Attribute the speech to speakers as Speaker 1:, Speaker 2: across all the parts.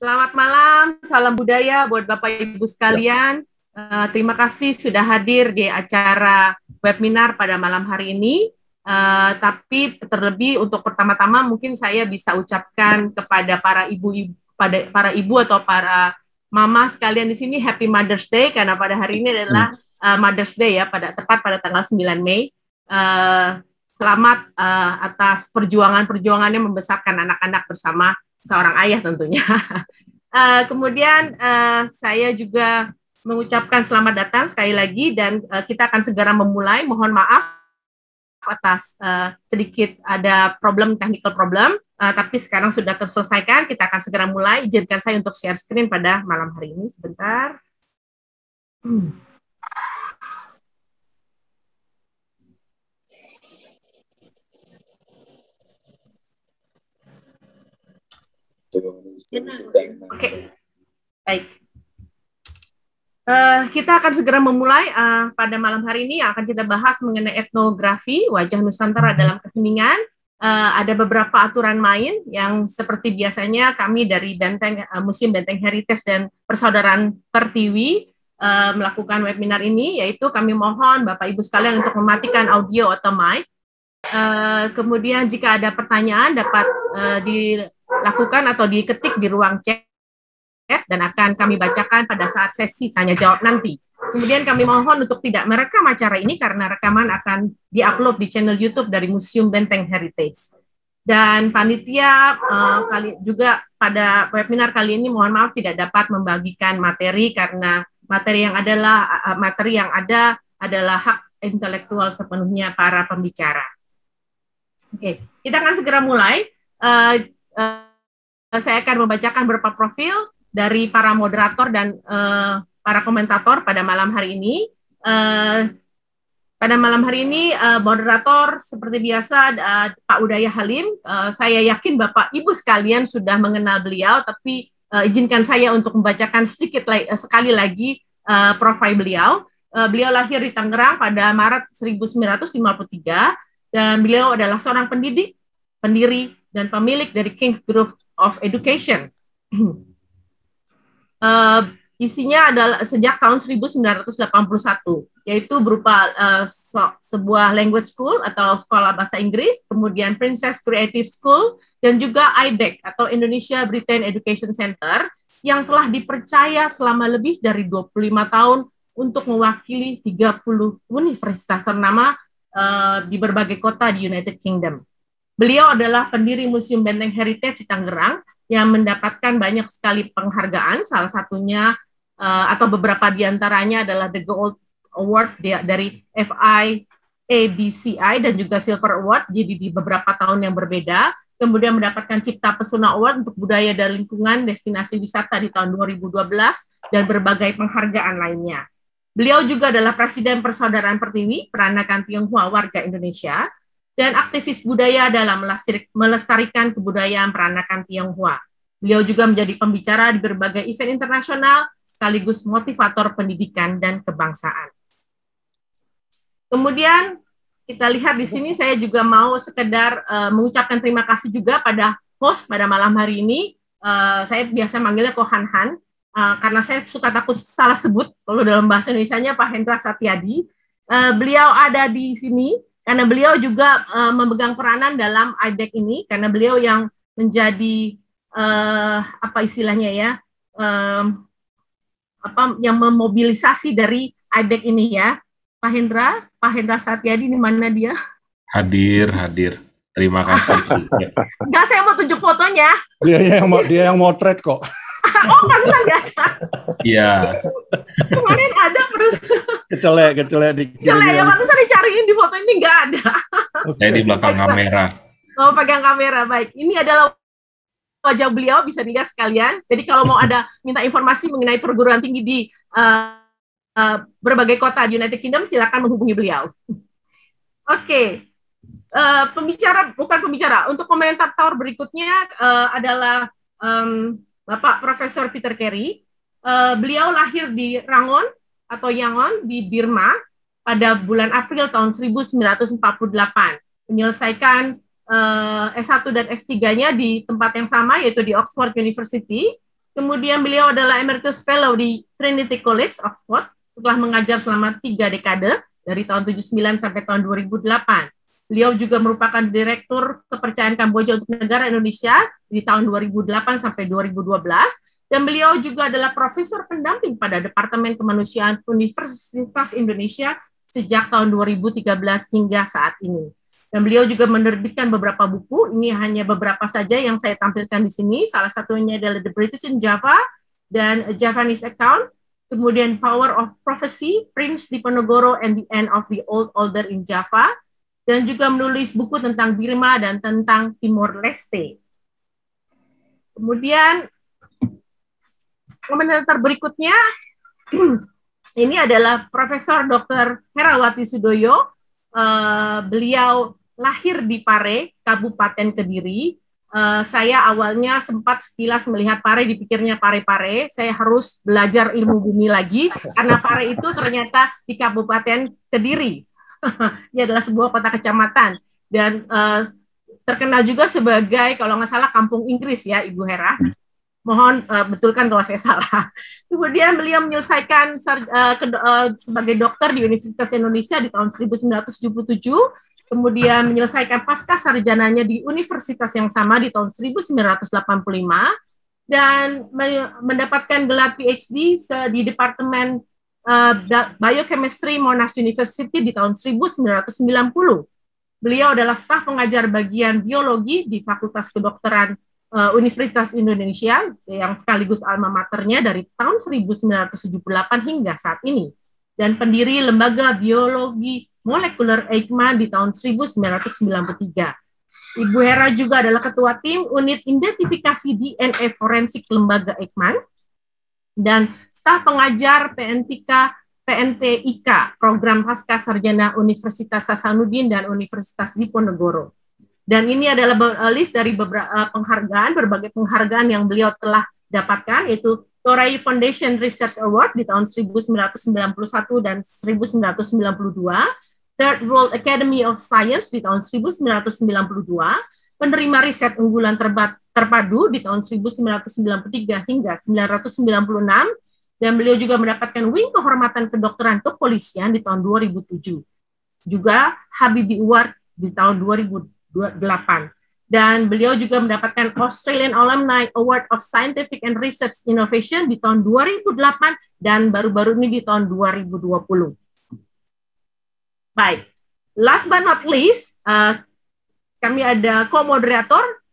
Speaker 1: Selamat malam, salam budaya buat Bapak Ibu sekalian. Uh, terima kasih sudah hadir di acara webinar pada malam hari ini. Uh, tapi terlebih untuk pertama-tama mungkin saya bisa ucapkan kepada para ibu, ibu pada para ibu atau para mama sekalian di sini Happy Mother's Day karena pada hari ini adalah uh, Mother's Day ya pada tepat pada tanggal 9 Mei. Uh, selamat uh, atas perjuangan-perjuangannya membesarkan anak-anak bersama seorang ayah tentunya. uh, kemudian uh, saya juga mengucapkan selamat datang sekali lagi dan uh, kita akan segera memulai. Mohon maaf atas uh, sedikit ada problem technical problem, uh, tapi sekarang sudah terselesaikan. Kita akan segera mulai. Izinkan saya untuk share screen pada malam hari ini sebentar.
Speaker 2: Hmm. Oke.
Speaker 1: Okay. Baik. Uh, kita akan segera memulai uh, pada malam hari ini akan kita bahas mengenai etnografi wajah Nusantara dalam keheningan. Uh, ada beberapa aturan main yang seperti biasanya kami dari Benteng uh, Museum Benteng Heritage dan Persaudaraan Pertiwi uh, melakukan webinar ini yaitu kami mohon Bapak Ibu sekalian untuk mematikan audio atau mic. Uh, kemudian jika ada pertanyaan dapat uh, di lakukan atau diketik di ruang chat dan akan kami bacakan pada saat sesi tanya jawab nanti. Kemudian kami mohon untuk tidak merekam acara ini karena rekaman akan diupload di channel YouTube dari Museum Benteng Heritage. Dan panitia uh, kali juga pada webinar kali ini mohon maaf tidak dapat membagikan materi karena materi yang adalah uh, materi yang ada adalah hak intelektual sepenuhnya para pembicara. Oke, okay. kita akan segera mulai. Uh, Eh, saya akan membacakan beberapa profil dari para moderator dan eh, para komentator pada malam hari ini. Eh, pada malam hari ini moderator seperti biasa Pak Udaya Halim. saya yakin Bapak Ibu sekalian sudah mengenal beliau, tapi izinkan saya untuk membacakan sedikit la sekali lagi profil beliau. beliau lahir di Tangerang pada Maret 1953 dan beliau adalah seorang pendidik, pendiri, dan pemilik dari King's Group of Education. uh, isinya adalah sejak tahun 1981, yaitu berupa uh, so, sebuah language school atau sekolah bahasa Inggris, kemudian Princess Creative School, dan juga IBEC atau Indonesia Britain Education Center yang telah dipercaya selama lebih dari 25 tahun untuk mewakili 30 universitas ternama uh, di berbagai kota di United Kingdom. Beliau adalah pendiri Museum Benteng Heritage di Tangerang yang mendapatkan banyak sekali penghargaan, salah satunya eh, atau beberapa diantaranya adalah The Gold Award dari FI ABCI dan juga Silver Award, jadi di beberapa tahun yang berbeda. Kemudian mendapatkan Cipta Pesona Award untuk budaya dan lingkungan destinasi wisata di tahun 2012 dan berbagai penghargaan lainnya. Beliau juga adalah Presiden Persaudaraan Pertiwi, Peranakan Tionghoa Warga Indonesia, dan aktivis budaya dalam melestarikan kebudayaan peranakan Tionghoa. Beliau juga menjadi pembicara di berbagai event internasional sekaligus motivator pendidikan dan kebangsaan. Kemudian kita lihat di sini saya juga mau sekedar uh, mengucapkan terima kasih juga pada host pada malam hari ini. Uh, saya biasa manggilnya Kohan Han uh, karena saya suka takut salah sebut kalau dalam bahasa Indonesia-nya Pak Hendra Satyadi. Uh, beliau ada di sini karena beliau juga uh, memegang peranan dalam IDEC ini karena beliau yang menjadi uh, apa istilahnya ya um, apa yang memobilisasi dari IDEC ini ya Pak Hendra Pak Hendra Satyadi di mana dia
Speaker 3: hadir hadir terima kasih
Speaker 1: Enggak, saya mau tunjuk fotonya
Speaker 3: dia yang mau dia yang motret kok
Speaker 1: oh pantesan nggak ada iya kemarin ada terus
Speaker 3: kecelek kecelek di kecelek ya saya
Speaker 1: dicariin di foto ini nggak ada
Speaker 3: saya di belakang kamera
Speaker 1: oh pegang kamera baik ini adalah wajah beliau bisa dilihat sekalian jadi kalau mau ada minta informasi mengenai perguruan tinggi di uh, uh, berbagai kota di United Kingdom silakan menghubungi beliau oke okay. Uh, eh, pembicara bukan pembicara untuk komentar tower berikutnya uh, adalah um, Bapak Profesor Peter Carey. Uh, beliau lahir di Rangon atau Yangon di Birma pada bulan April tahun 1948. Menyelesaikan uh, eh, S1 dan S3-nya di tempat yang sama yaitu di Oxford University. Kemudian beliau adalah Emeritus Fellow di Trinity College, Oxford, setelah mengajar selama tiga dekade dari tahun 79 sampai tahun 2008. Beliau juga merupakan Direktur Kepercayaan Kamboja untuk Negara Indonesia di tahun 2008 sampai 2012 dan beliau juga adalah profesor pendamping pada Departemen Kemanusiaan Universitas Indonesia sejak tahun 2013 hingga saat ini. Dan beliau juga menerbitkan beberapa buku, ini hanya beberapa saja yang saya tampilkan di sini. Salah satunya adalah The British in Java dan Javanese Account, kemudian Power of Prophecy, Prince Diponegoro and the End of the Old Order in Java, dan juga menulis buku tentang Birma dan tentang Timor Leste. Kemudian komentar berikutnya ini adalah Profesor Dr. Herawati Sudoyo. Eh, beliau lahir di Pare, Kabupaten Kediri. Uh, saya awalnya sempat sekilas melihat Pare, dipikirnya Pare-Pare. Saya harus belajar ilmu bumi lagi karena Pare itu ternyata di Kabupaten Kediri ini adalah sebuah kota kecamatan dan uh, terkenal juga sebagai kalau nggak salah kampung Inggris ya Ibu Hera. Hmm. Mohon uh, betulkan kalau saya salah. Kemudian beliau menyelesaikan uh, ke, uh, sebagai dokter di Universitas Indonesia di tahun 1977, kemudian menyelesaikan pasca sarjananya di universitas yang sama di tahun 1985 dan mendapatkan gelar PhD di Departemen uh, Biochemistry Monash University di tahun 1990. Beliau adalah staf pengajar bagian biologi di Fakultas Kedokteran uh, Universitas Indonesia yang sekaligus alma maternya dari tahun 1978 hingga saat ini dan pendiri Lembaga Biologi Molekuler EICMA di tahun 1993. Ibu Hera juga adalah ketua tim unit identifikasi DNA forensik Lembaga EICMA dan staf pengajar PNTK PNTIK program pasca sarjana Universitas Hasanuddin dan Universitas Diponegoro. Dan ini adalah eh, list dari beberapa eh, penghargaan, berbagai penghargaan yang beliau telah dapatkan, yaitu Toray Foundation Research Award di tahun 1991 dan 1992, Third World Academy of Science di tahun 1992, penerima riset unggulan terpadu di tahun 1993 hingga 1996, dan beliau juga mendapatkan Wing Kehormatan Kedokteran Kepolisian di tahun 2007. Juga Habibi Award di tahun 2008. Dan beliau juga mendapatkan Australian Alumni Award of Scientific and Research Innovation di tahun 2008 dan baru-baru ini di tahun 2020. Baik, last but not least, uh, kami ada co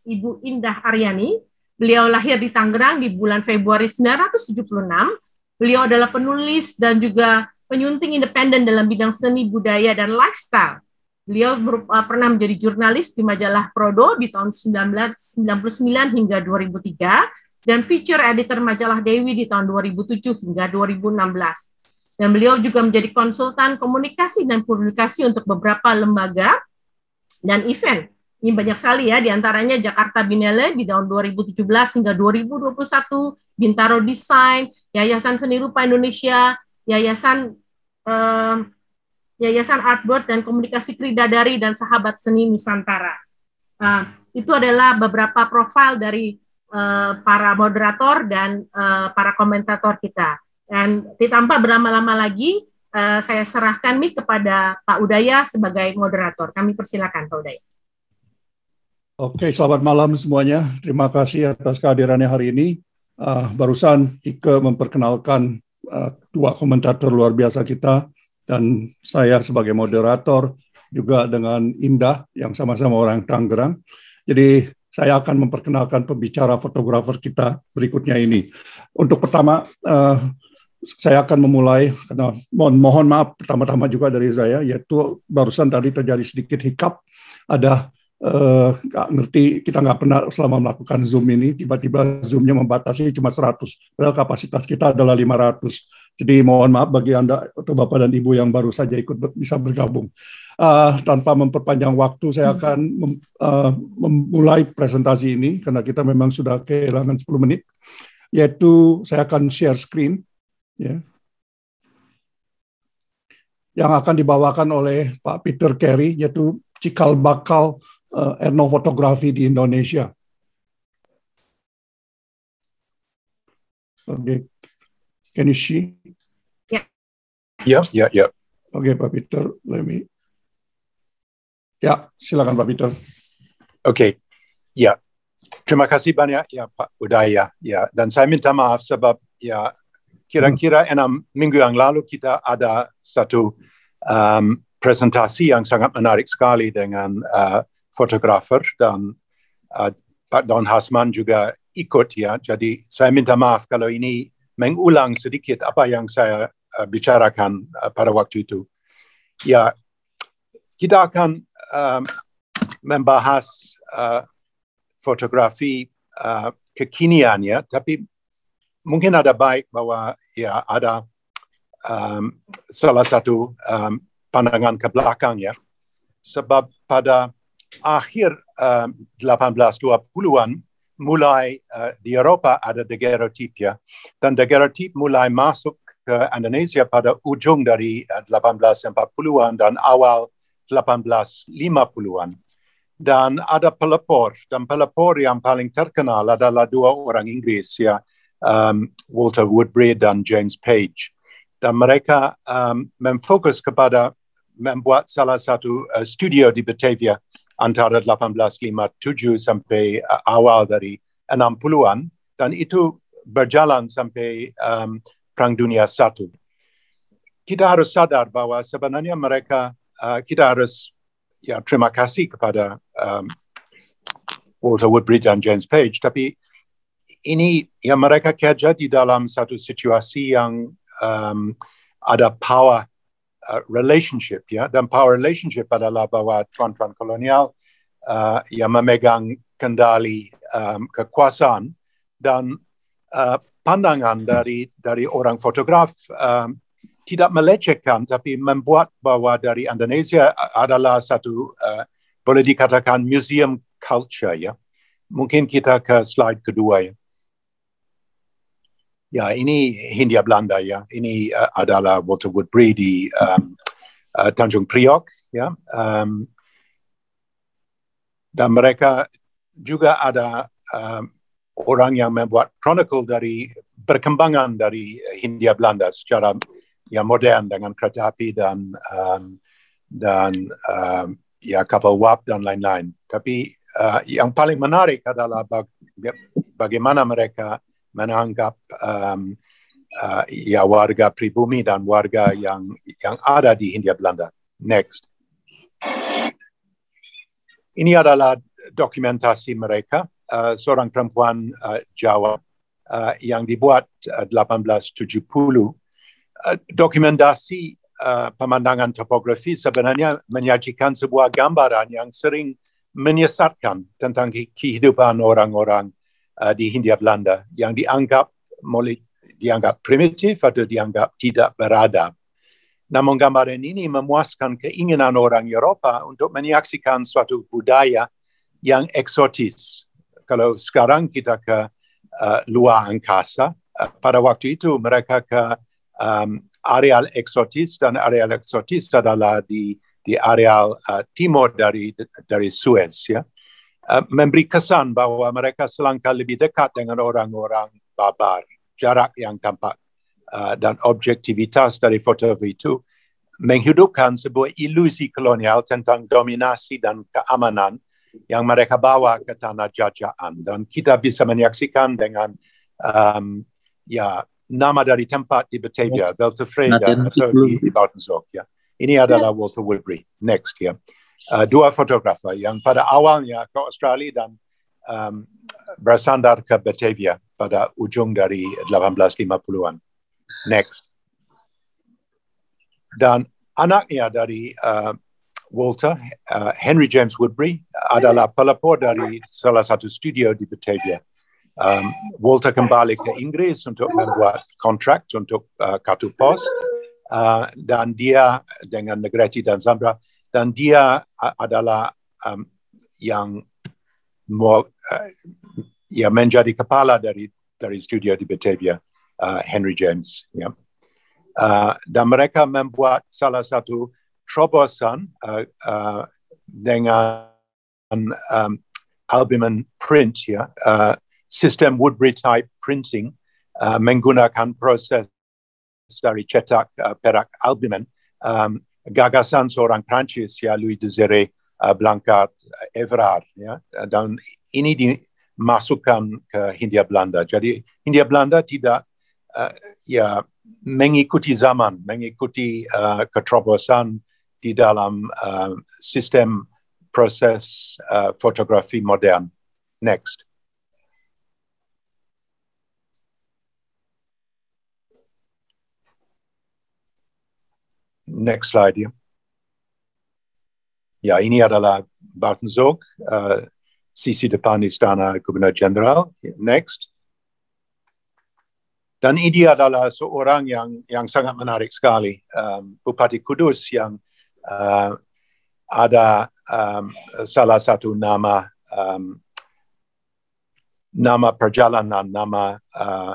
Speaker 1: Ibu Indah Aryani. Beliau lahir di Tangerang di bulan Februari 1976 Beliau adalah penulis dan juga penyunting independen dalam bidang seni, budaya, dan lifestyle. Beliau eh, pernah menjadi jurnalis di majalah Prodo di tahun 1999 hingga 2003 dan feature editor majalah Dewi di tahun 2007 hingga 2016. Dan beliau juga menjadi konsultan komunikasi dan publikasi untuk beberapa lembaga dan event. Ini banyak sekali ya, diantaranya Jakarta Binele di tahun 2017 hingga 2021, Bintaro Design, Yayasan Seni Rupa Indonesia, Yayasan eh, Yayasan Artboard dan Komunikasi Kridadari dan Sahabat Seni Nusantara. Nah, itu adalah beberapa profil dari eh, para moderator dan eh, para komentator kita. Dan tanpa berlama-lama lagi, eh, saya serahkan mic kepada Pak Udaya sebagai moderator. Kami persilakan Pak Udaya.
Speaker 3: Oke, selamat malam semuanya. Terima kasih atas kehadirannya hari ini uh, barusan Ike memperkenalkan uh, dua komentator luar biasa kita dan saya sebagai moderator juga dengan Indah yang sama-sama orang Tangerang. Jadi saya akan memperkenalkan pembicara fotografer kita berikutnya ini. Untuk pertama, uh, saya akan memulai karena mohon, mohon maaf pertama-tama juga dari saya, yaitu barusan tadi terjadi sedikit hikap ada Eh, nggak uh, ngerti kita nggak pernah selama melakukan zoom ini tiba-tiba zoomnya membatasi cuma 100 padahal kapasitas kita adalah 500 jadi mohon maaf bagi anda atau bapak dan ibu yang baru saja ikut ber bisa bergabung uh, tanpa memperpanjang waktu saya hmm. akan mem uh, memulai presentasi ini karena kita memang sudah kehilangan 10 menit yaitu saya akan share screen ya yang akan dibawakan oleh Pak Peter Carey yaitu cikal bakal uh, eh, etnofotografi di Indonesia. Okay. Can you see?
Speaker 2: Yeah.
Speaker 4: Yeah, yeah, yeah.
Speaker 3: Okay, Pak Peter, let me. Ya, silakan Pak Peter. Oke,
Speaker 4: okay. ya. Terima kasih banyak ya Pak Udaya. Ya, dan saya minta maaf sebab ya kira-kira hmm. enam minggu yang lalu kita ada satu um, presentasi yang sangat menarik sekali dengan uh, fotografer dan uh, Pak Don Hasman juga ikut ya. Jadi saya minta maaf kalau ini mengulang sedikit apa yang saya uh, bicarakan uh, pada waktu itu. Ya, kita akan uh, membahas uh, fotografi uh, kekinian ya, tapi mungkin ada baik bahwa ya ada um, salah satu um, pandangan ke belakang ya, sebab pada akhir uh, eh, 1820-an mulai uh, di Eropa ada ya, dan daguerreotip mulai masuk ke Indonesia pada ujung dari uh, eh, 1840-an dan awal 1850-an. Dan ada pelapor dan pelapor yang paling terkenal adalah dua orang Inggris, ya, um, Walter Woodbury dan James Page. Dan mereka um, memfokus kepada membuat salah satu uh, studio di Batavia antara 1857 sampai uh, awal dari 60-an dan itu berjalan sampai um, Perang Dunia satu Kita harus sadar bahwa sebenarnya mereka uh, kita harus ya terima kasih kepada um, Walter Woodbridge dan James Page, tapi ini ya mereka kerja di dalam satu situasi yang um, ada power uh, relationship, ya, dan power relationship adalah bawa tuan-tuan kolonial uh, yang memegang kendali um, kekuasaan dan uh, pandangan dari dari orang fotograf um, tidak melecehkan tapi membuat bahwa dari Indonesia adalah satu uh, boleh dikatakan museum culture ya mungkin kita ke slide kedua ya. Ya, ini Hindia Belanda ya. Ini uh, adalah Walter Woodbury di um, uh, Tanjung Priok ya. Um, dan mereka juga ada um, orang yang membuat chronicle dari perkembangan dari Hindia Belanda secara ya modern dengan kereta api dan um, dan um, ya kapal uap dan lain-lain. Tapi uh, yang paling menarik adalah baga bagaimana mereka menanggap um, uh, ya warga pribumi dan warga yang yang ada di Hindia Belanda. Next. Ini adalah dokumentasi mereka, uh, seorang perempuan uh, Jawa uh, yang dibuat uh, 1870. Uh, dokumentasi uh, pemandangan topografi sebenarnya menyajikan sebuah gambaran yang sering menyesatkan tentang kehidupan orang-orang uh, di Hindia Belanda yang dianggap mulai dianggap primitif atau dianggap tidak beradab. Namun gambaran ini memuaskan keinginan orang Eropa untuk menyaksikan suatu budaya yang eksotis. Kalau sekarang kita ke uh, luar angkasa, uh, pada waktu itu mereka ke um, areal eksotis dan areal eksotis adalah di di areal uh, timur dari dari Suez ya. Eh, memberi kesan bahawa mereka selangkah lebih dekat dengan orang-orang barbar. Jarak yang tampak uh, dan objektivitas dari foto itu menghidupkan sebuah ilusi kolonial tentang dominasi dan keamanan yang mereka bawa ke tanah jajahan. Dan kita bisa menyaksikan dengan um, ya nama dari tempat di Batavia, yes. Veltefreda, atau di, di Ya. Ini adalah yeah. Walter Woodbury. Next, ya. Yeah. Eh, dua fotografer yang pada awalnya ke Australia dan um, bersandar ke Batavia pada ujung dari 1850-an. Next. Dan anaknya dari uh, Walter, uh, Henry James Woodbury, adalah pelapor dari salah satu studio di Batavia. Um, Walter kembali ke Inggris untuk membuat kontrak untuk uh, kartu pos uh, dan dia dengan Negreti dan Zambra dan dia adalah um, yang mau, uh, ya menjadi kepala dari dari studio di Batavia uh, Henry James ya. Uh, dan mereka membuat salah satu terobosan uh, uh, dengan um, albumen print ya uh, sistem Woodbury type printing uh, menggunakan proses dari cetak uh, perak albumen um, gagasan seorang Prancis ya Louis Desiré uh, eh, Blancard uh, eh, Evrard ya dan ini dimasukkan ke Hindia Belanda. Jadi Hindia Belanda tidak uh, ya mengikuti zaman, mengikuti uh, keterobosan di dalam uh, sistem proses uh, fotografi modern. Next. Next slide here. Ya ini adalah Barton Zog, uh, eh, Sisi depan Istana Gubernur Jenderal. Next. Dan ini adalah seorang yang yang sangat menarik sekali, um, Bupati Kudus yang uh, ada um, salah satu nama um, nama perjalanan, nama uh,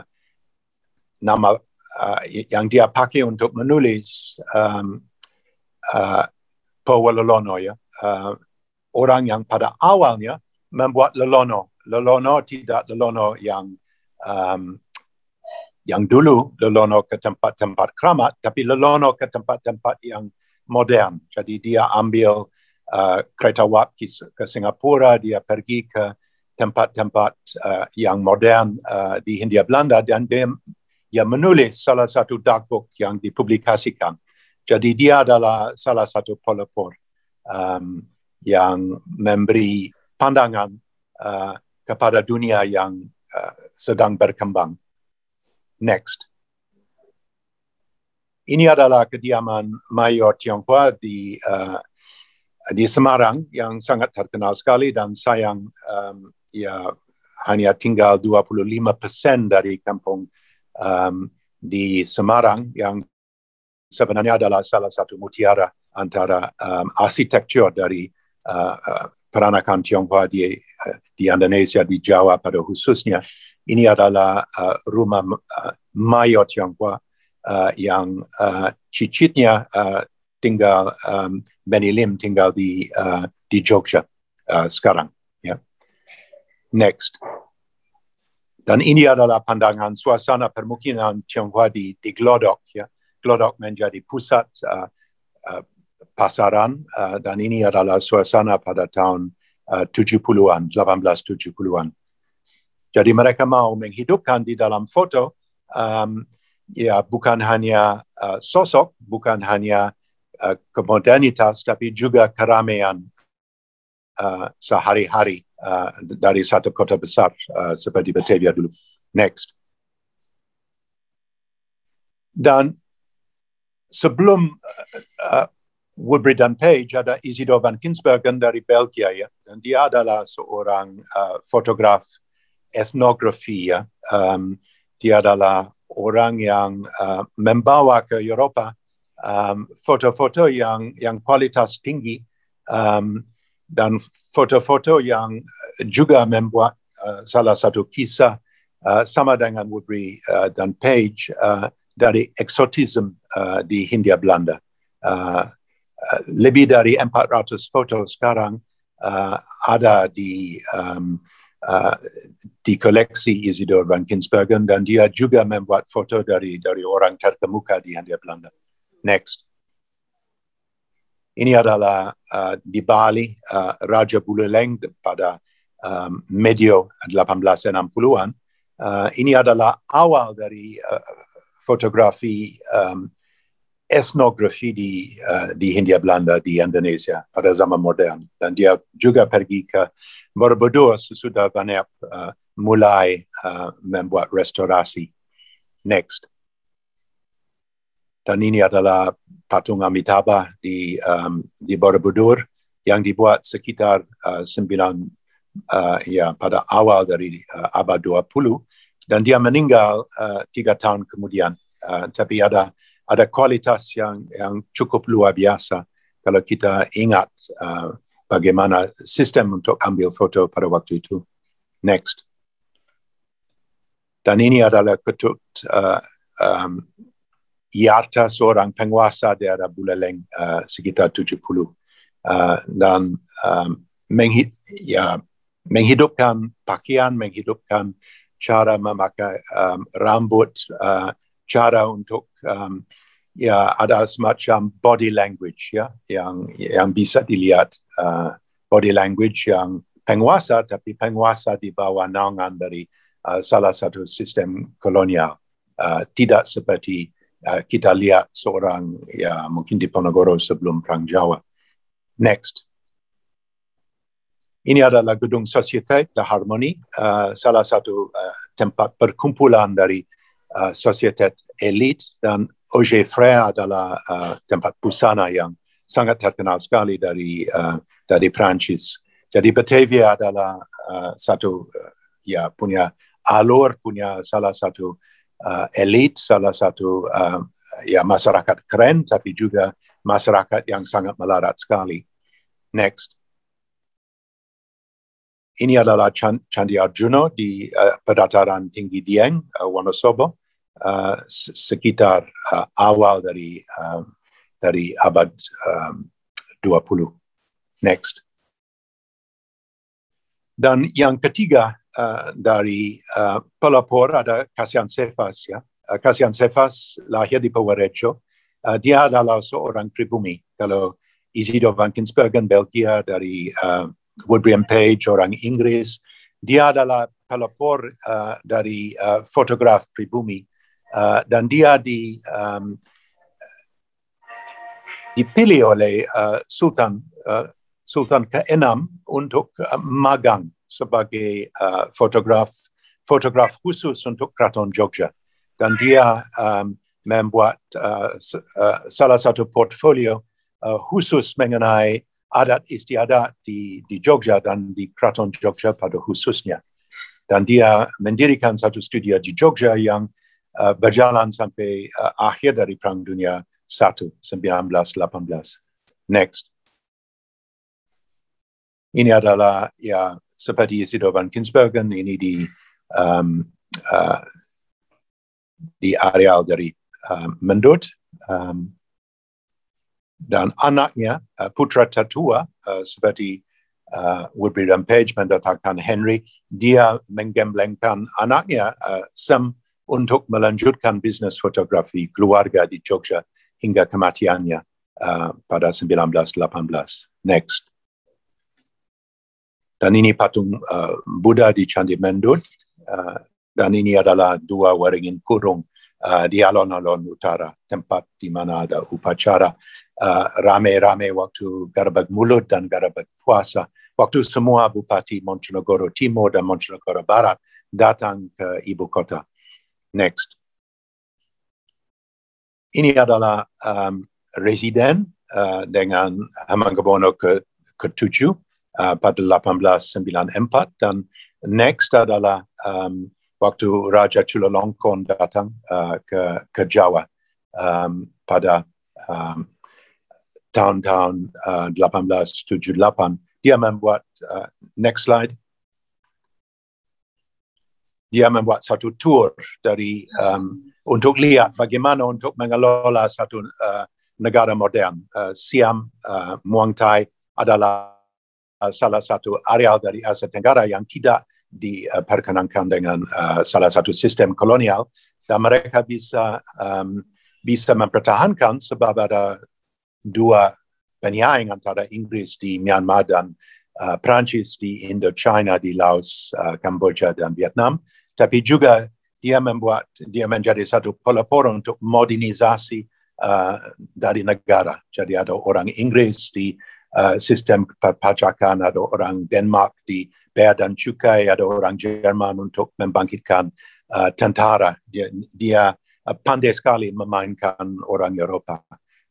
Speaker 4: nama uh, yang dia pakai untuk menulis um, uh, Powell Lelono, ya. Uh, orang yang pada awalnya membuat Lelono. Lelono tidak Lelono yang um, yang dulu Lelono ke tempat-tempat keramat, tapi Lelono ke tempat-tempat yang modern. Jadi dia ambil uh, kereta wap ke Singapura, dia pergi ke tempat-tempat uh, yang modern uh, di Hindia Belanda dan dia ya menulis salah satu dagbook yang dipublikasikan. Jadi dia adalah salah satu pelopor um, yang memberi pandangan uh, kepada dunia yang uh, sedang berkembang. Next. Ini adalah kediaman Mayor Tionghoa di uh, di Semarang yang sangat terkenal sekali dan sayang um, ya hanya tinggal 25% dari kampung um, di Semarang yang sebenarnya adalah salah satu mutiara antara um, arsitektur dari uh, uh, peranakan Tionghoa di, uh, di Indonesia, di Jawa pada khususnya. Ini adalah uh, rumah uh, mayor Tionghoa uh, yang uh, cicitnya uh, tinggal, um, Benny Lim tinggal di, uh, di Jogja uh, sekarang. Yeah. Next. Dan ini adalah pandangan suasana permukiman Tionghoa di, di Glodok. Ya. Glodok menjadi pusat uh, uh, pasaran uh, dan ini adalah suasana pada tahun uh, 70-an, 1870-an. Jadi mereka mau menghidupkan di dalam foto um, ya bukan hanya uh, sosok, bukan hanya uh, kemodernitas, tapi juga keramaian uh, sehari-hari uh, dari satu kota besar uh, seperti Batavia dulu. Next. Dan sebelum uh, dan Page ada Isidor van Kinsbergen dari Belgia ya dan dia adalah seorang uh, fotograf etnografi ya um, dia adalah orang yang uh, membawa ke Eropa ehm, foto-foto um, yang yang kualitas tinggi um, dan foto-foto yang juga membuat uh, salah satu kisah uh, sama dengan Woodbury uh, dan Page uh, dari eksotisme uh, di Hindia Belanda. Uh, uh lebih dari 400 foto sekarang uh, ada di um, uh, di koleksi Isidore van Kinsbergen dan dia juga membuat foto dari dari orang terkemuka di Hindia Belanda. Next. Ini adalah uh, di Bali, uh, Raja Buleleng pada um, medio 1860-an. Uh, ini adalah awal dari uh, fotografi um, etnografi di, uh, di Hindia Belanda, di Indonesia pada zaman modern. Dan dia juga pergi ke Borobudur sesudah banyak uh, mulai uh, membuat restorasi. Next dan ini adalah patung Amitabha di, um, di Borobudur yang dibuat sekitar uh, 9 uh, ya pada awal dari uh, abad 20 dan dia meninggal uh, tiga tahun kemudian. Uh, tapi ada ada kualitas yang yang cukup luar biasa kalau kita ingat uh, bagaimana sistem untuk ambil foto pada waktu itu. Next. Dan ini adalah ketuk uh, um, Yarta seorang penguasa daerah Buleleng uh, eh, sekitar 70 uh, eh, dan um, menghi- ya, menghidupkan pakaian, menghidupkan cara memakai um, rambut, uh, cara untuk um, ya ada semacam body language ya yang yang bisa dilihat uh, body language yang penguasa tapi penguasa di bawah naungan dari uh, salah satu sistem kolonial uh, tidak seperti Eh, kita lihat seorang ya mungkin di Ponegoro sebelum Perang Jawa. Next. Ini adalah gedung Societe de Harmony, uh, eh, salah satu uh, tempat perkumpulan dari uh, Societe Elite dan Oje Frère adalah uh, tempat pusana yang sangat terkenal sekali dari uh, dari Prancis. Jadi Batavia adalah uh, satu uh, ya punya alur punya salah satu uh, uh, elit, salah satu uh, ya masyarakat keren, tapi juga masyarakat yang sangat melarat sekali. Next. Ini adalah Candi Arjuna di uh, Pedataran Tinggi Dieng, uh, Wonosobo, uh, sekitar uh, awal dari uh, dari abad um, 20. Next. Dan yang ketiga uh, dari uh, eh, pelapor ada Cassian Cephas. Ya. Kasian eh, Cassian Cephas lahir di Pewarejo. Uh, dia adalah seorang pribumi. Kalau Isidro van Kinsbergen, Belgia, dari uh, and Page, orang Inggris. Dia adalah pelapor uh, dari uh, fotograf pribumi. Uh, dan dia di, um, ehm, dipilih oleh uh, Sultan uh, Sultan ke-6 untuk uh, magang sebagai uh, fotograf fotograf khusus untuk kraton Jogja dan dia um, membuat uh, uh, salah satu portfolio uh, khusus mengenai adat istiadat di, di Jogja dan di kraton Jogja pada khususnya. Dan dia mendirikan satu studio di Jogja yang uh, berjalan sampai uh, akhir dari Perang Dunia 1, 1918. Next. Ini adalah ya seperti partiet van Kinsbergen ini di um, ehm, uh, di areal dari um, ehm, Mendut. Um, dan anaknya uh, eh, putra tertua uh, eh, seperti uh, Woodbury Rampage mendatangkan Henry, dia menggemblengkan anaknya uh, eh, Sam untuk melanjutkan bisnis fotografi keluarga di Jogja hingga kematiannya uh, pada 1918. Next. Dan ini patung uh, Buddha di Candi Mendut. Uh, eh, dan ini adalah dua waringin kurung uh, di alon-alon utara, tempat di mana ada upacara rame-rame uh, waktu Garabag Mulut dan Garabag Puasa. Waktu semua Bupati Montenegro Timur dan Montenegro Barat datang ke ibu kota. Next. Ini adalah um, residen uh, dengan Hamangabono ke ketujuh uh, pada 1894 dan next adalah er um, waktu Raja Chulalongkorn datang uh, ke, ke Jawa um, pada um, tahun-tahun uh, 1878. Dia membuat, uh, next slide, dia membuat satu tour dari um, untuk lihat bagaimana untuk mengelola satu uh, negara modern. Uh, Siam, uh, Muang Thai adalah Eh, salah satu area dari Asia Tenggara yang tidak diperkenankan dengan uh, salah satu sistem kolonial dan mereka bisa um, bisa mempertahankan sebab ada dua penyaing antara Inggris di Myanmar dan uh, eh, Prancis di Indochina di Laos, uh, Kamboja dan Vietnam, tapi juga dia membuat dia menjadi satu pelopor untuk modernisasi uh, dari negara. Jadi ada orang Inggris di Eh, sistem perpajakan ada orang Denmark di Bea dan Cukai, ada orang Jerman untuk membangkitkan uh, tentara. Dia, dia eh, pandai sekali memainkan orang Eropa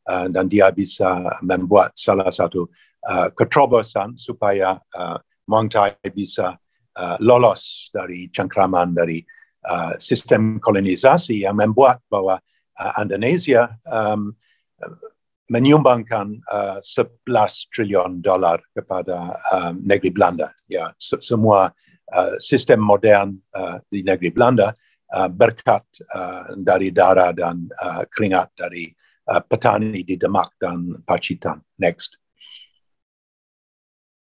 Speaker 4: uh, dan dia bisa membuat salah satu uh, keterobosan supaya uh, Thai bisa uh, lolos dari cengkraman dari uh, sistem kolonisasi yang membuat bahwa uh, Indonesia um, Menyumbangkan uh, 11 triliun dolar kepada um, negeri Belanda. Ya, semua uh, sistem modern uh, di negeri Belanda uh, berkat uh, dari darah dan uh, keringat dari uh, petani di Demak dan Pacitan. Next.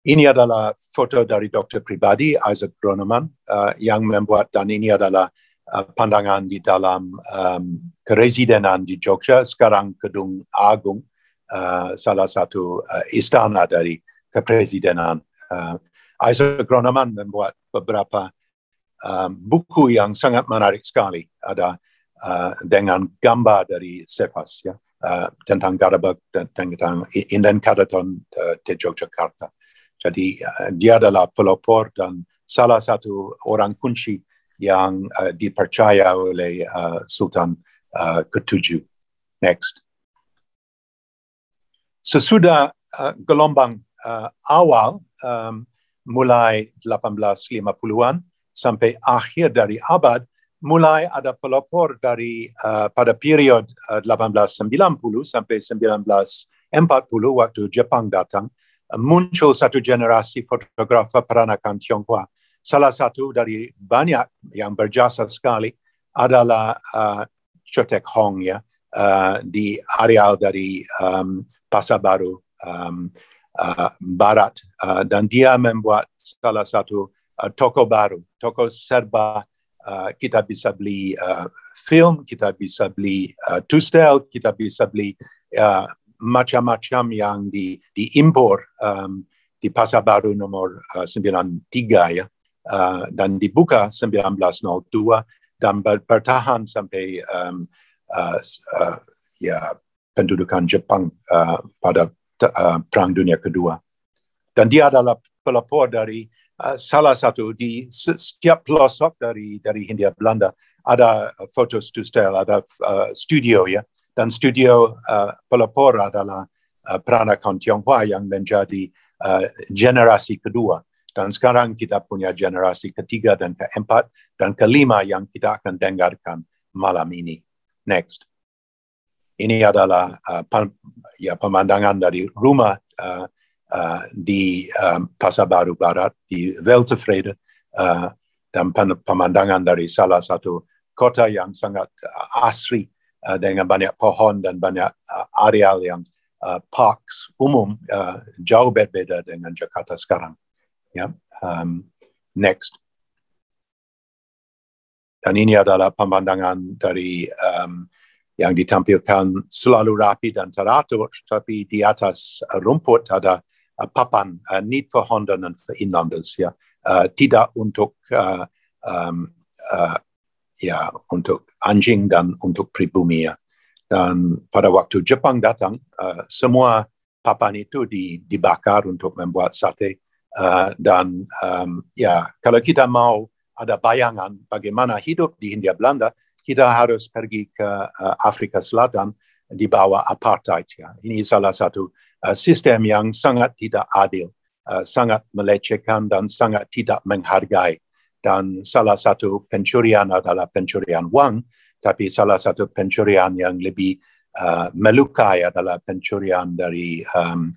Speaker 4: Ini adalah foto dari dokter pribadi Isaac Groneman uh, yang membuat dan ini adalah Uh, pandangan di dalam um, keresidenan di Jogja sekarang kedung agung uh, salah satu uh, istana dari kepresidenan uh, Isaac Groneman membuat beberapa um, buku yang sangat menarik sekali ada uh, dengan gambar dari Cephas ya uh, tentang Garabag tentang Inden Kadaton uh, di Yogyakarta jadi uh, dia adalah pelopor dan salah satu orang kunci yang uh, dipercaya oleh uh, Sultan uh, ketujuh. Next. Sesudah uh, gelombang uh, awal um, mulai 1850-an sampai akhir dari abad, mulai ada pelopor dari uh, pada period uh, 1890 sampai 1940 waktu Jepang datang, uh, muncul satu generasi fotografer peranakan Tionghoa Salah satu dari banyak yang berjasa sekali adalah uh, Cetek Hong ya uh, di areal dari um, Pasar Baru um, uh, Barat uh, dan dia membuat salah satu uh, toko baru, toko serba uh, kita bisa beli uh, film, kita bisa beli uh, tustel, kita bisa beli uh, macam-macam yang di diimpor um, di Pasar Baru nomor uh, 93 ya uh, dan dibuka 1902 dan bertahan sampai um, uh, uh, ya, pendudukan Jepang uh, pada uh, Perang Dunia Kedua. Dan dia adalah pelapor dari uh, salah satu di setiap pelosok dari dari Hindia Belanda ada foto style ada uh, studio ya. Dan studio uh, pelapor adalah uh, Prana Kontionghua yang menjadi uh, generasi kedua dan sekarang kita punya generasi ketiga dan keempat dan kelima yang kita akan dengarkan malam ini. Next. Ini adalah uh, pan, ya, pemandangan dari rumah uh, uh, di um, Pasar Baru Barat, di Weltefrede, uh, dan pemandangan dari salah satu kota yang sangat uh, asri uh, dengan banyak pohon dan banyak uh, areal yang uh, parks umum uh, jauh berbeda dengan Jakarta sekarang. Ya. Um, next. Dan ini adalah pemandangan dari um, yang ditampilkan selalu rapi dan teratur, tapi di atas rumput ada uh, papan uh, need Honda Honda for for Inlanders. Ya. Uh, tidak untuk uh, um, uh, ya untuk anjing dan untuk pribumi ya. Dan pada waktu Jepang datang, uh, semua papan itu dibakar untuk membuat sate uh, dan um, ya kalau kita mau ada bayangan bagaimana hidup di Hindia Belanda, kita harus pergi ke uh, Afrika Selatan di bawah apartheid. Ya. Ini salah satu uh, sistem yang sangat tidak adil, uh, sangat melecehkan dan sangat tidak menghargai. Dan salah satu pencurian adalah pencurian uang, tapi salah satu pencurian yang lebih uh, melukai adalah pencurian dari um,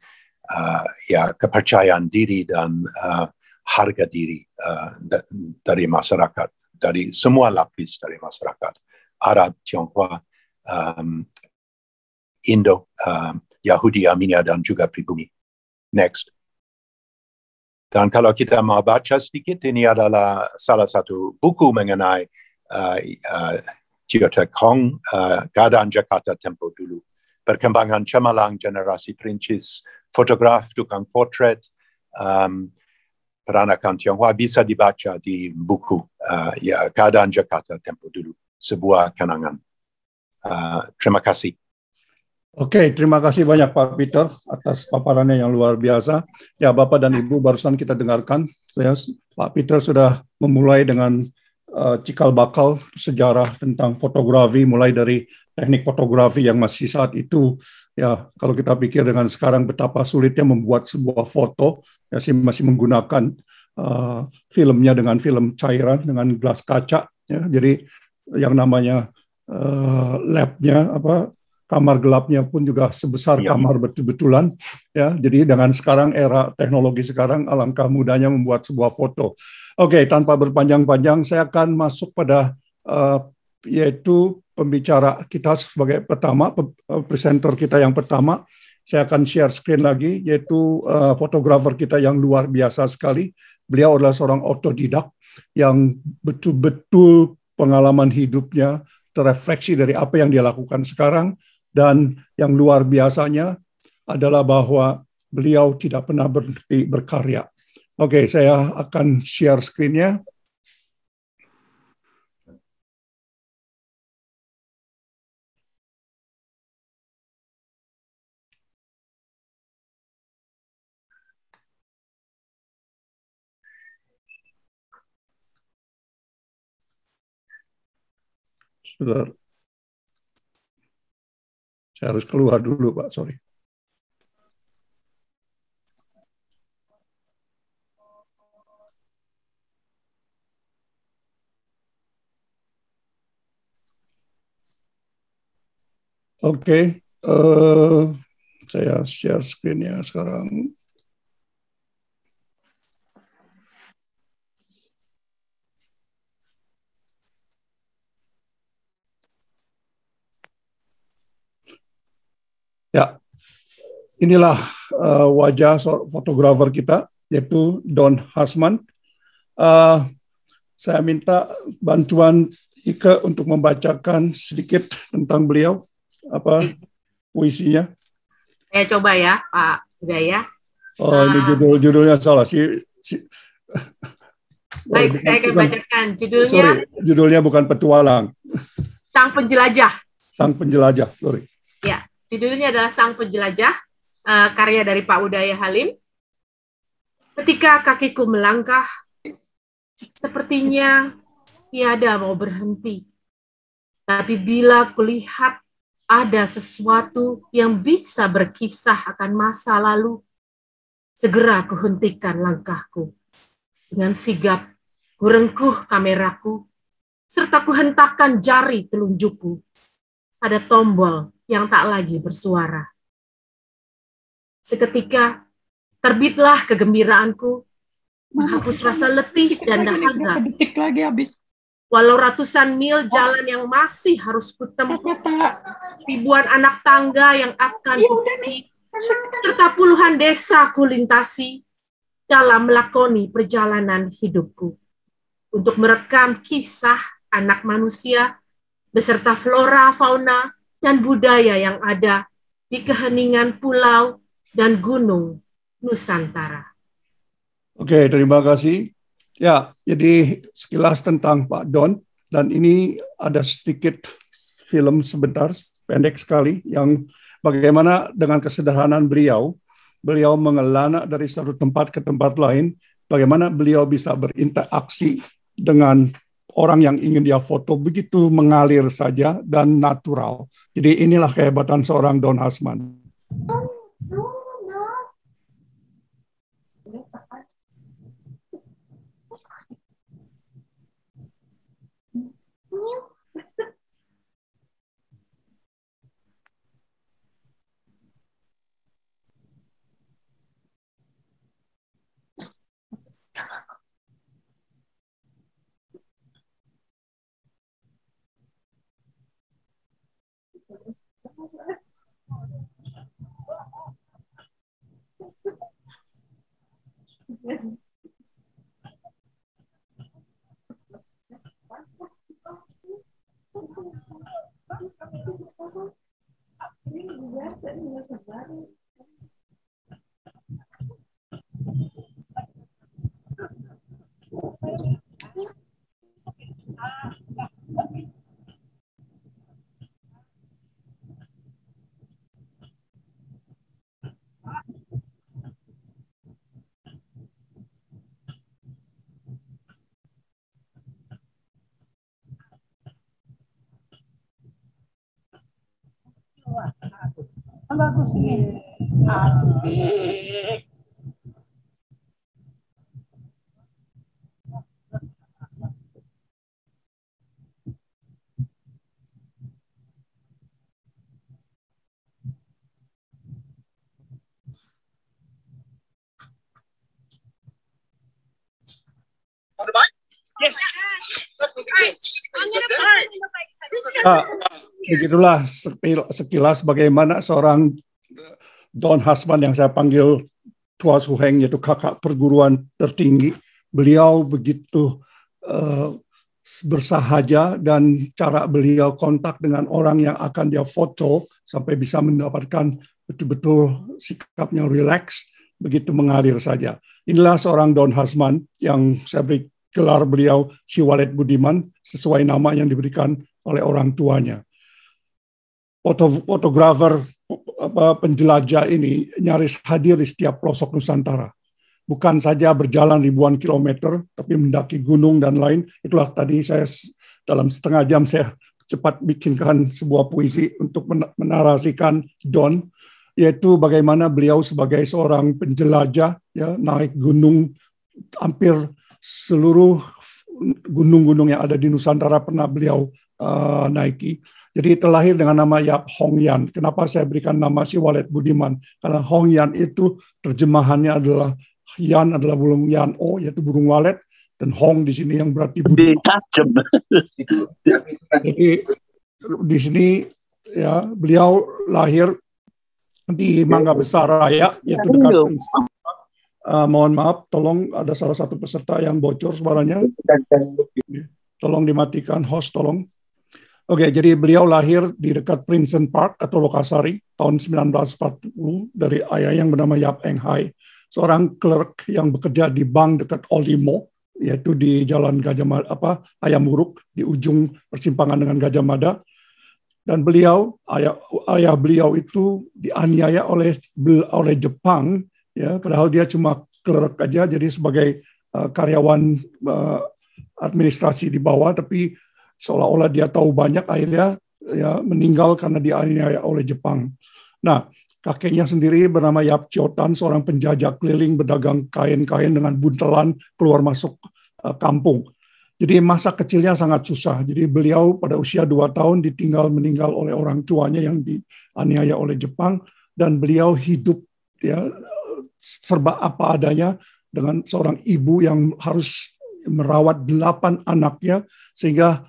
Speaker 4: uh, ya kepercayaan diri dan uh, harga diri uh, da dari masyarakat dari semua lapis dari masyarakat Arab Tionghoa um, Indo uh, Yahudi Armenia dan juga pribumi next dan kalau kita mau baca sedikit, ini adalah salah satu buku mengenai uh, uh, Kong, uh, Keadaan Jakarta Tempo Dulu. Perkembangan Cemalang, generasi Perincis Fotograf, tukang un portrait. Um, Prana bisa dibaca di buku uh, ya, Keadaan Jakarta Tempo Dulu, sebuah kenangan. Uh, terima kasih.
Speaker 3: Oke, okay, terima kasih banyak Pak Peter atas paparannya yang luar biasa. Ya, Bapak dan Ibu barusan kita dengarkan, ya, Pak Peter sudah memulai dengan uh, cikal bakal sejarah tentang fotografi, mulai dari teknik fotografi yang masih saat itu ya kalau kita pikir dengan sekarang betapa sulitnya membuat sebuah foto ya masih menggunakan uh, filmnya dengan film cairan dengan gelas kaca ya jadi yang namanya uh, labnya apa kamar gelapnya pun juga sebesar ya. kamar betul-betulan ya jadi dengan sekarang era teknologi sekarang alangkah mudahnya membuat sebuah foto oke tanpa berpanjang-panjang saya akan masuk pada uh, yaitu pembicara kita sebagai pertama eh, presenter kita yang pertama saya akan share screen lagi yaitu eh, fotografer uh, kita yang luar biasa sekali beliau adalah seorang otodidak yang betul-betul pengalaman hidupnya terefleksi dari apa yang dia lakukan sekarang dan yang luar biasanya adalah bahwa beliau tidak pernah berhenti berkarya. Oke, okay, saya akan share
Speaker 2: screen-nya.
Speaker 4: Sudah. Saya harus keluar dulu, Pak. Sorry.
Speaker 3: Oke, okay. uh, eh, saya share screen-nya sekarang. Ya, inilah uh, wajah fotografer kita, yaitu Don Hasman. Uh, eh, saya minta bantuan Ika untuk membacakan sedikit tentang beliau, apa puisinya.
Speaker 1: Saya coba ya, Pak Jaya.
Speaker 3: Oh, ini eh, judul-judulnya salah. sih. si,
Speaker 1: Baik, oh, saya akan bacakan judulnya. Sorry,
Speaker 3: judulnya bukan petualang.
Speaker 1: Sang penjelajah.
Speaker 3: Sang penjelajah, sorry.
Speaker 1: Ya, Judulnya adalah Sang Penjelajah, uh, karya dari Pak Udaya Halim. Ketika kakiku melangkah, sepertinya tiada mau berhenti. Tapi bila kulihat ada sesuatu yang bisa berkisah akan masa lalu, segera kuhentikan langkahku. Dengan sigap, kurengkuh kameraku, serta kuhentakan jari telunjukku. pada tombol yang tak lagi bersuara. Seketika terbitlah kegembiraanku, menghapus rasa letih dan dahaga. Walau ratusan mil jalan yang masih harus kutempuh, ribuan anak tangga yang akan ya kupi, serta puluhan desa kulintasi dalam melakoni perjalanan hidupku untuk merekam kisah anak manusia beserta flora fauna dan budaya yang ada di keheningan pulau dan gunung Nusantara.
Speaker 3: Oke, terima kasih. Ya, jadi sekilas tentang Pak Don dan ini ada sedikit film sebentar pendek sekali yang bagaimana dengan kesederhanaan beliau, beliau mengelana dari satu tempat ke tempat lain, bagaimana beliau bisa berinteraksi dengan orang yang ingin dia foto begitu mengalir saja dan natural. Jadi inilah kehebatan seorang Don Hasman. Oh,
Speaker 1: Yes. i
Speaker 2: right. I'm gonna put this
Speaker 3: begitulah sekilas bagaimana seorang eh, Don Hasman yang saya panggil Tua Suheng yaitu kakak perguruan tertinggi beliau begitu uh, bersahaja dan cara beliau kontak dengan orang yang akan dia foto sampai bisa mendapatkan betul-betul sikapnya relax begitu mengalir saja. Inilah seorang Don Hasman yang saya beri gelar beliau Siwalet Budiman sesuai nama yang diberikan oleh orang tuanya foto fotografer apa, penjelajah ini nyaris hadir di setiap pelosok Nusantara. Bukan saja berjalan ribuan kilometer, tapi mendaki gunung dan lain. Itulah tadi saya dalam setengah jam saya cepat bikinkan sebuah puisi untuk menarasikan Don, yaitu bagaimana beliau sebagai seorang penjelajah ya naik gunung hampir seluruh gunung-gunung yang ada di Nusantara pernah beliau uh, naiki jadi terlahir dengan nama Yap Hong Yan. Kenapa saya berikan nama si Walet Budiman? Karena Hong Yan itu terjemahannya adalah Yan adalah burung Yan O yaitu burung walet dan Hong di sini yang berarti
Speaker 2: Budiman.
Speaker 3: Jadi di sini ya beliau lahir di Mangga Besar Raya yaitu dekat Uh, mohon maaf, tolong ada salah satu peserta yang bocor suaranya. Tolong dimatikan host, tolong. Oke, jadi beliau lahir di dekat Princeton Park atau Lokasari tahun 1940 dari ayah yang bernama Yap Eng Hai, seorang clerk yang bekerja di bank dekat Olimo, yaitu di Jalan Gajah Mada, apa Ayam Muruk di ujung persimpangan dengan Gajah Mada. Dan beliau ayah, ayah beliau itu dianiaya oleh oleh Jepang, ya padahal dia cuma clerk aja, jadi sebagai uh, karyawan uh, administrasi di bawah, tapi seolah-olah dia tahu banyak akhirnya ya meninggal karena dianiaya oleh Jepang. Nah, kakeknya sendiri bernama Yap Chotan, seorang penjajah keliling berdagang kain-kain dengan buntelan keluar masuk uh, kampung. Jadi masa kecilnya sangat susah. Jadi beliau pada usia dua tahun ditinggal meninggal oleh orang tuanya yang dianiaya oleh Jepang dan beliau hidup ya serba apa adanya dengan seorang ibu yang harus merawat delapan anaknya sehingga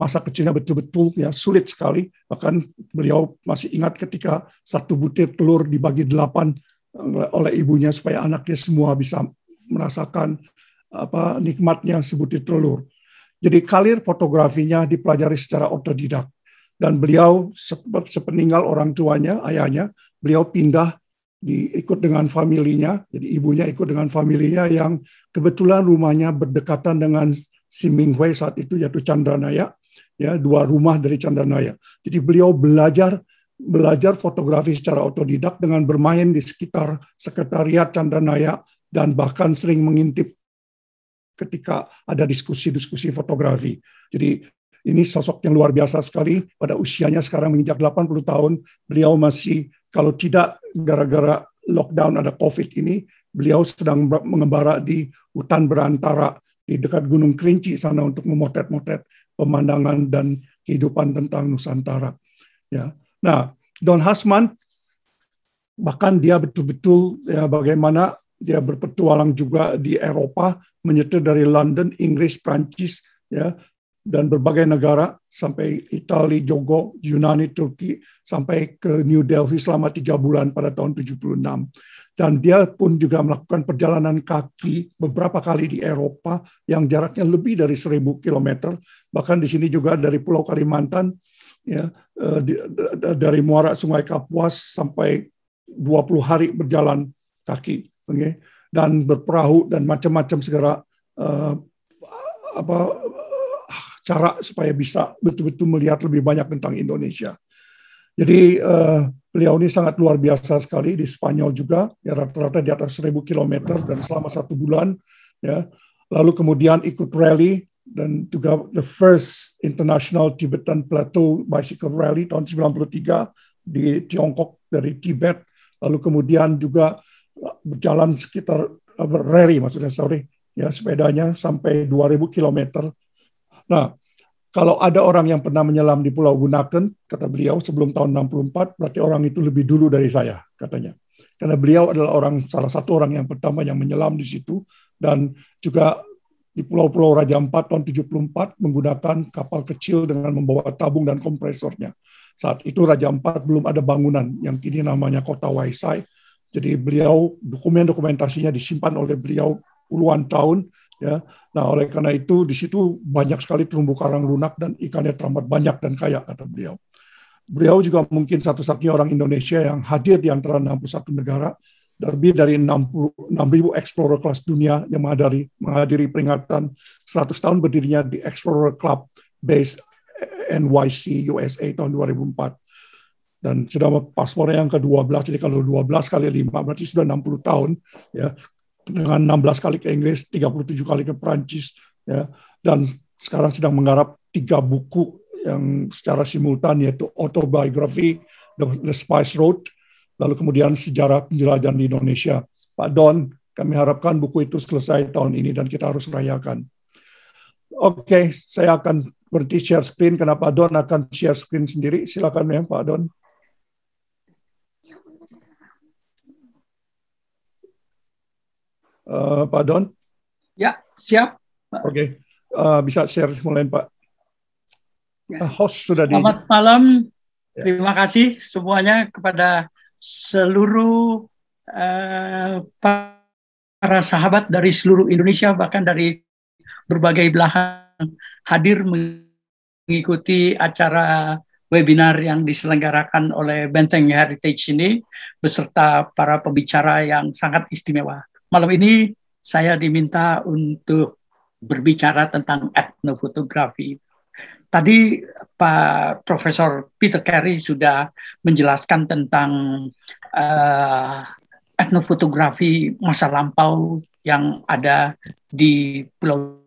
Speaker 3: masa kecilnya betul-betul ya sulit sekali bahkan beliau masih ingat ketika satu butir telur dibagi delapan eh, oleh ibunya supaya anaknya semua bisa merasakan apa nikmatnya sebutir telur. Jadi kalir fotografinya dipelajari secara otodidak dan beliau sepeninggal orang tuanya ayahnya beliau pindah diikut dengan familinya, jadi ibunya ikut dengan familinya yang kebetulan rumahnya berdekatan dengan si Hui saat itu yaitu Chandranaya, ya dua rumah dari Chandranaya. Jadi beliau belajar belajar fotografi secara otodidak dengan bermain di sekitar sekretariat Chandranaya dan bahkan sering mengintip ketika ada diskusi-diskusi fotografi. Jadi ini sosok yang luar biasa sekali. Pada usianya sekarang menginjak 80 tahun, beliau masih kalau tidak gara-gara lockdown ada COVID ini, beliau sedang mengembara di hutan berantara di dekat Gunung Kerinci sana untuk memotret-motret pemandangan dan kehidupan tentang Nusantara. Ya. Nah, Don Hasman bahkan dia betul-betul ya bagaimana dia berpetualang juga di Eropa, menyetir dari London, Inggris, Prancis, ya dan berbagai negara sampai Itali, Jogo, Yunani, Turki sampai ke New Delhi selama tiga bulan pada tahun 76. Dan dia pun juga melakukan perjalanan kaki beberapa kali di Eropa yang jaraknya lebih dari seribu kilometer Bahkan di sini juga dari Pulau Kalimantan, ya, eh, dari muara Sungai Kapuas sampai 20 hari berjalan kaki. Okay? Dan berperahu dan macam-macam segera uh, apa cara supaya bisa betul-betul melihat lebih banyak tentang Indonesia. Jadi eh, beliau ini sangat luar biasa sekali di Spanyol juga, ya rata-rata di atas 1000 km dan selama satu bulan, ya. Lalu kemudian ikut rally dan juga the first international Tibetan Plateau Bicycle Rally tahun 93 di Tiongkok dari Tibet. Lalu kemudian juga berjalan sekitar uh, rally maksudnya sorry ya sepedanya sampai 2000 km Nah, kalau ada orang yang pernah menyelam di Pulau Bunaken, kata beliau sebelum tahun 64, berarti orang itu lebih dulu dari saya, katanya. Karena beliau adalah orang salah satu orang yang pertama yang menyelam di situ dan juga di Pulau-Pulau Raja Ampat tahun 74 menggunakan kapal kecil dengan membawa tabung dan kompresornya. Saat itu Raja Ampat belum ada bangunan yang kini namanya Kota Waisai. Jadi beliau dokumen dokumentasinya disimpan oleh beliau puluhan tahun Ya, nah oleh karena itu di situ banyak sekali terumbu karang lunak dan ikannya teramat banyak dan kaya kata beliau. Beliau juga mungkin satu-satunya orang Indonesia yang hadir di antara 61 negara lebih dari 60 6.000 explorer kelas dunia yang menghadiri, menghadiri peringatan 100 tahun berdirinya di Explorer Club Base NYC USA tahun 2004 dan sudah paspornya yang ke-12 jadi kalau 12 kali 5 berarti sudah 60 tahun ya dengan 16 kali ke Inggris, 37 kali ke Perancis, ya, dan sekarang sedang menggarap tiga buku yang secara simultan yaitu autobiography The, The Spice Road, lalu kemudian sejarah penjelajahan di Indonesia. Pak Don, kami harapkan buku itu selesai tahun ini dan kita harus rayakan. Oke, okay, saya akan berhenti share screen. Kenapa Don akan share screen sendiri? Silakan ya Pak Don. Eh, Pak Don? Ya, siap. Oke, okay. uh, eh, bisa share mulai Pak. Ya. Uh, host sudah di. Selamat
Speaker 2: malam. Ya. Terima kasih semuanya kepada seluruh uh, para sahabat dari seluruh Indonesia bahkan dari berbagai belahan hadir mengikuti acara webinar yang diselenggarakan oleh Benteng Heritage ini beserta para pembicara yang sangat istimewa. Malam ini saya diminta untuk berbicara tentang etnofotografi. Tadi Pak Profesor Peter Carey sudah menjelaskan tentang uh, etnofotografi masa lampau yang ada di Pulau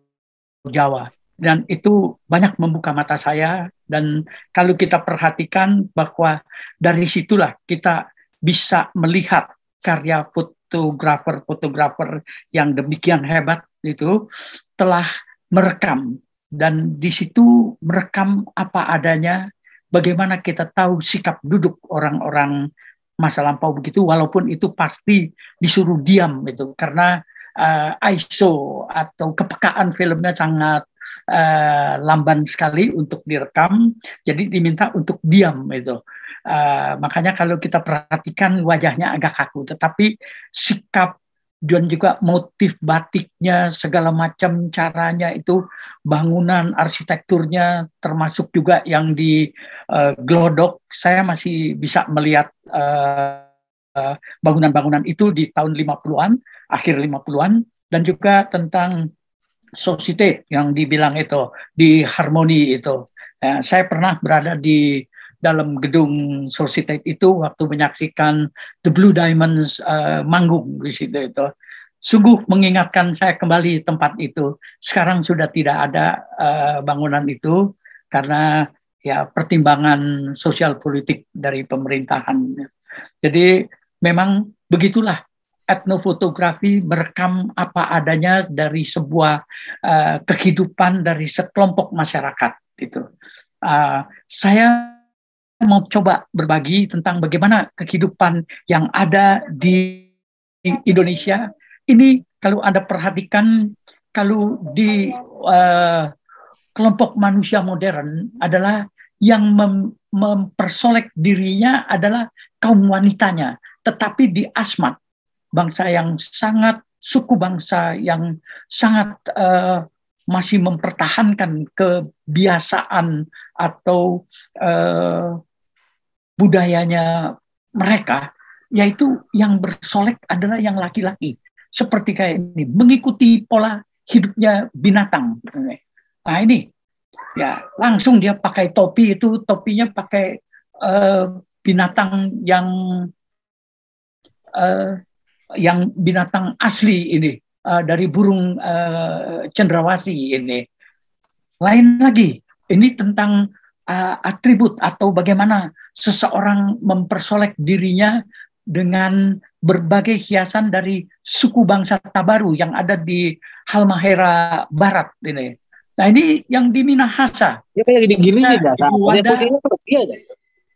Speaker 2: Jawa dan itu banyak membuka mata saya dan kalau kita perhatikan bahwa dari situlah kita bisa melihat karya foto fotografer-fotografer yang demikian hebat itu telah merekam dan di situ merekam apa adanya bagaimana kita tahu sikap duduk orang-orang masa lampau begitu walaupun itu pasti disuruh diam itu karena uh, eh, ISO atau kepekaan filmnya sangat uh, lamban sekali untuk direkam, jadi diminta untuk diam itu. Uh, eh, makanya kalau kita perhatikan wajahnya agak kaku, tetapi sikap dan juga motif batiknya segala macam caranya itu bangunan arsitekturnya termasuk juga yang di uh, Glodok saya masih bisa melihat bangunan-bangunan uh, uh, itu di tahun 50-an akhir 50-an dan juga tentang societe yang dibilang itu di harmoni itu. Ya, saya pernah berada di dalam gedung societe itu waktu menyaksikan The Blue Diamonds uh, manggung di situ itu. Sungguh mengingatkan saya kembali tempat itu. Sekarang sudah tidak ada uh, bangunan itu karena ya pertimbangan sosial politik dari pemerintahan. Jadi memang begitulah etnofotografi merekam apa adanya dari sebuah uh, kehidupan dari sekelompok masyarakat itu. Uh, eh, saya mau coba berbagi tentang bagaimana kehidupan yang ada di Indonesia. Ini kalau Anda perhatikan kalau di uh, kelompok manusia modern adalah yang mem mempersolek dirinya adalah kaum wanitanya, tetapi di asmat bangsa yang sangat suku bangsa yang sangat uh, masih mempertahankan kebiasaan atau uh, budayanya mereka, yaitu yang bersolek adalah yang laki-laki. Seperti kayak ini, mengikuti pola hidupnya binatang. Nah ini, ya langsung dia pakai topi itu, topinya pakai uh, binatang yang uh, yang binatang asli ini uh, dari burung uh, cendrawasi ini. Lain lagi, ini tentang uh, atribut atau bagaimana seseorang mempersolek dirinya dengan berbagai hiasan dari suku bangsa Tabaru yang ada di Halmahera Barat ini. Nah ini yang di Minahasa. Ya, kayak gini-gini nah, Ibu Wanda,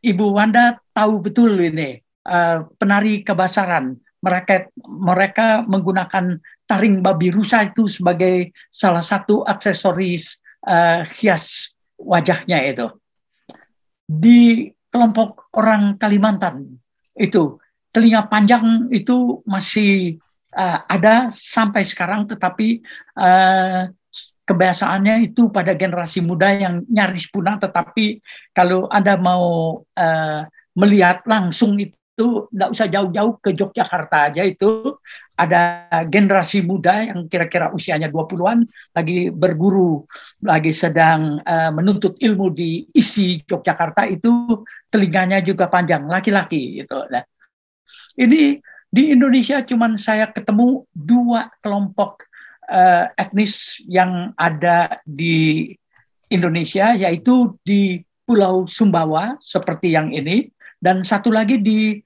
Speaker 2: Ibu Wanda tahu betul ini uh, penari kebasaran mereka mereka menggunakan taring babi rusa itu sebagai salah satu aksesoris uh, hias wajahnya itu di kelompok orang Kalimantan itu telinga panjang itu masih uh, ada sampai sekarang tetapi uh, kebiasaannya itu pada generasi muda yang nyaris punah tetapi kalau Anda mau uh, melihat langsung itu itu tidak usah jauh-jauh ke Yogyakarta aja itu ada generasi muda yang kira-kira usianya 20-an lagi berguru, lagi sedang uh, menuntut ilmu di isi Yogyakarta itu telinganya juga panjang, laki-laki gitu. Nah, ini di Indonesia cuman saya ketemu dua kelompok uh, etnis yang ada di Indonesia yaitu di Pulau Sumbawa seperti yang ini dan satu lagi di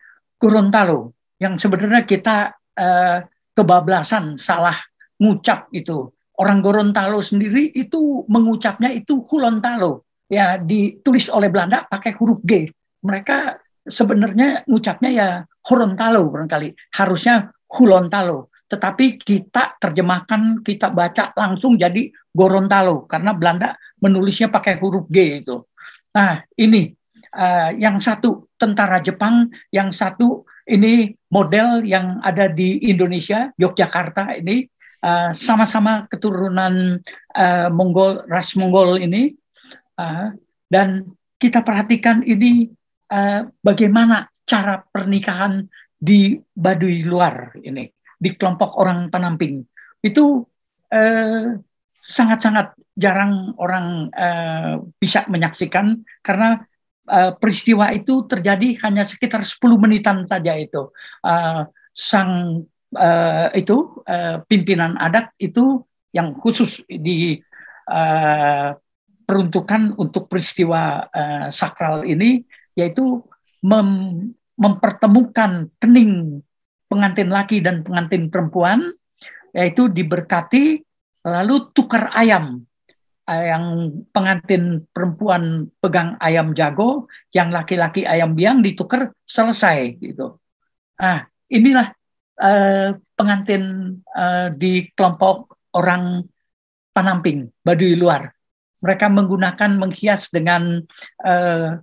Speaker 2: Gorontalo yang sebenarnya kita eh, kebablasan salah ngucap itu. Orang Gorontalo sendiri itu mengucapnya itu Kulontalo. Ya, ditulis oleh Belanda pakai huruf G. Mereka sebenarnya ngucapnya ya Gorontalo barangkali. Harusnya Kulontalo. Tetapi kita terjemahkan, kita baca langsung jadi Gorontalo. Karena Belanda menulisnya pakai huruf G itu. Nah, ini uh, yang satu tentara Jepang yang satu ini model yang ada di Indonesia Yogyakarta ini eh, sama-sama uh, keturunan uh, Mongol ras Mongol ini uh, dan kita perhatikan ini uh, bagaimana cara pernikahan di Baduy luar ini di kelompok orang penamping itu sangat-sangat uh, jarang orang uh, bisa menyaksikan karena Eh, peristiwa itu terjadi hanya sekitar 10 menitan saja itu. Uh, sang uh, itu uh, pimpinan adat itu yang khusus di uh, peruntukan untuk peristiwa uh, sakral ini yaitu mem mempertemukan kening pengantin laki dan pengantin perempuan yaitu diberkati lalu tukar ayam Eh, yang pengantin perempuan pegang ayam jago, yang laki-laki ayam biang ditukar selesai gitu. Ah, inilah eh, pengantin eh, di kelompok orang panamping Baduy luar. Mereka menggunakan menghias dengan eh,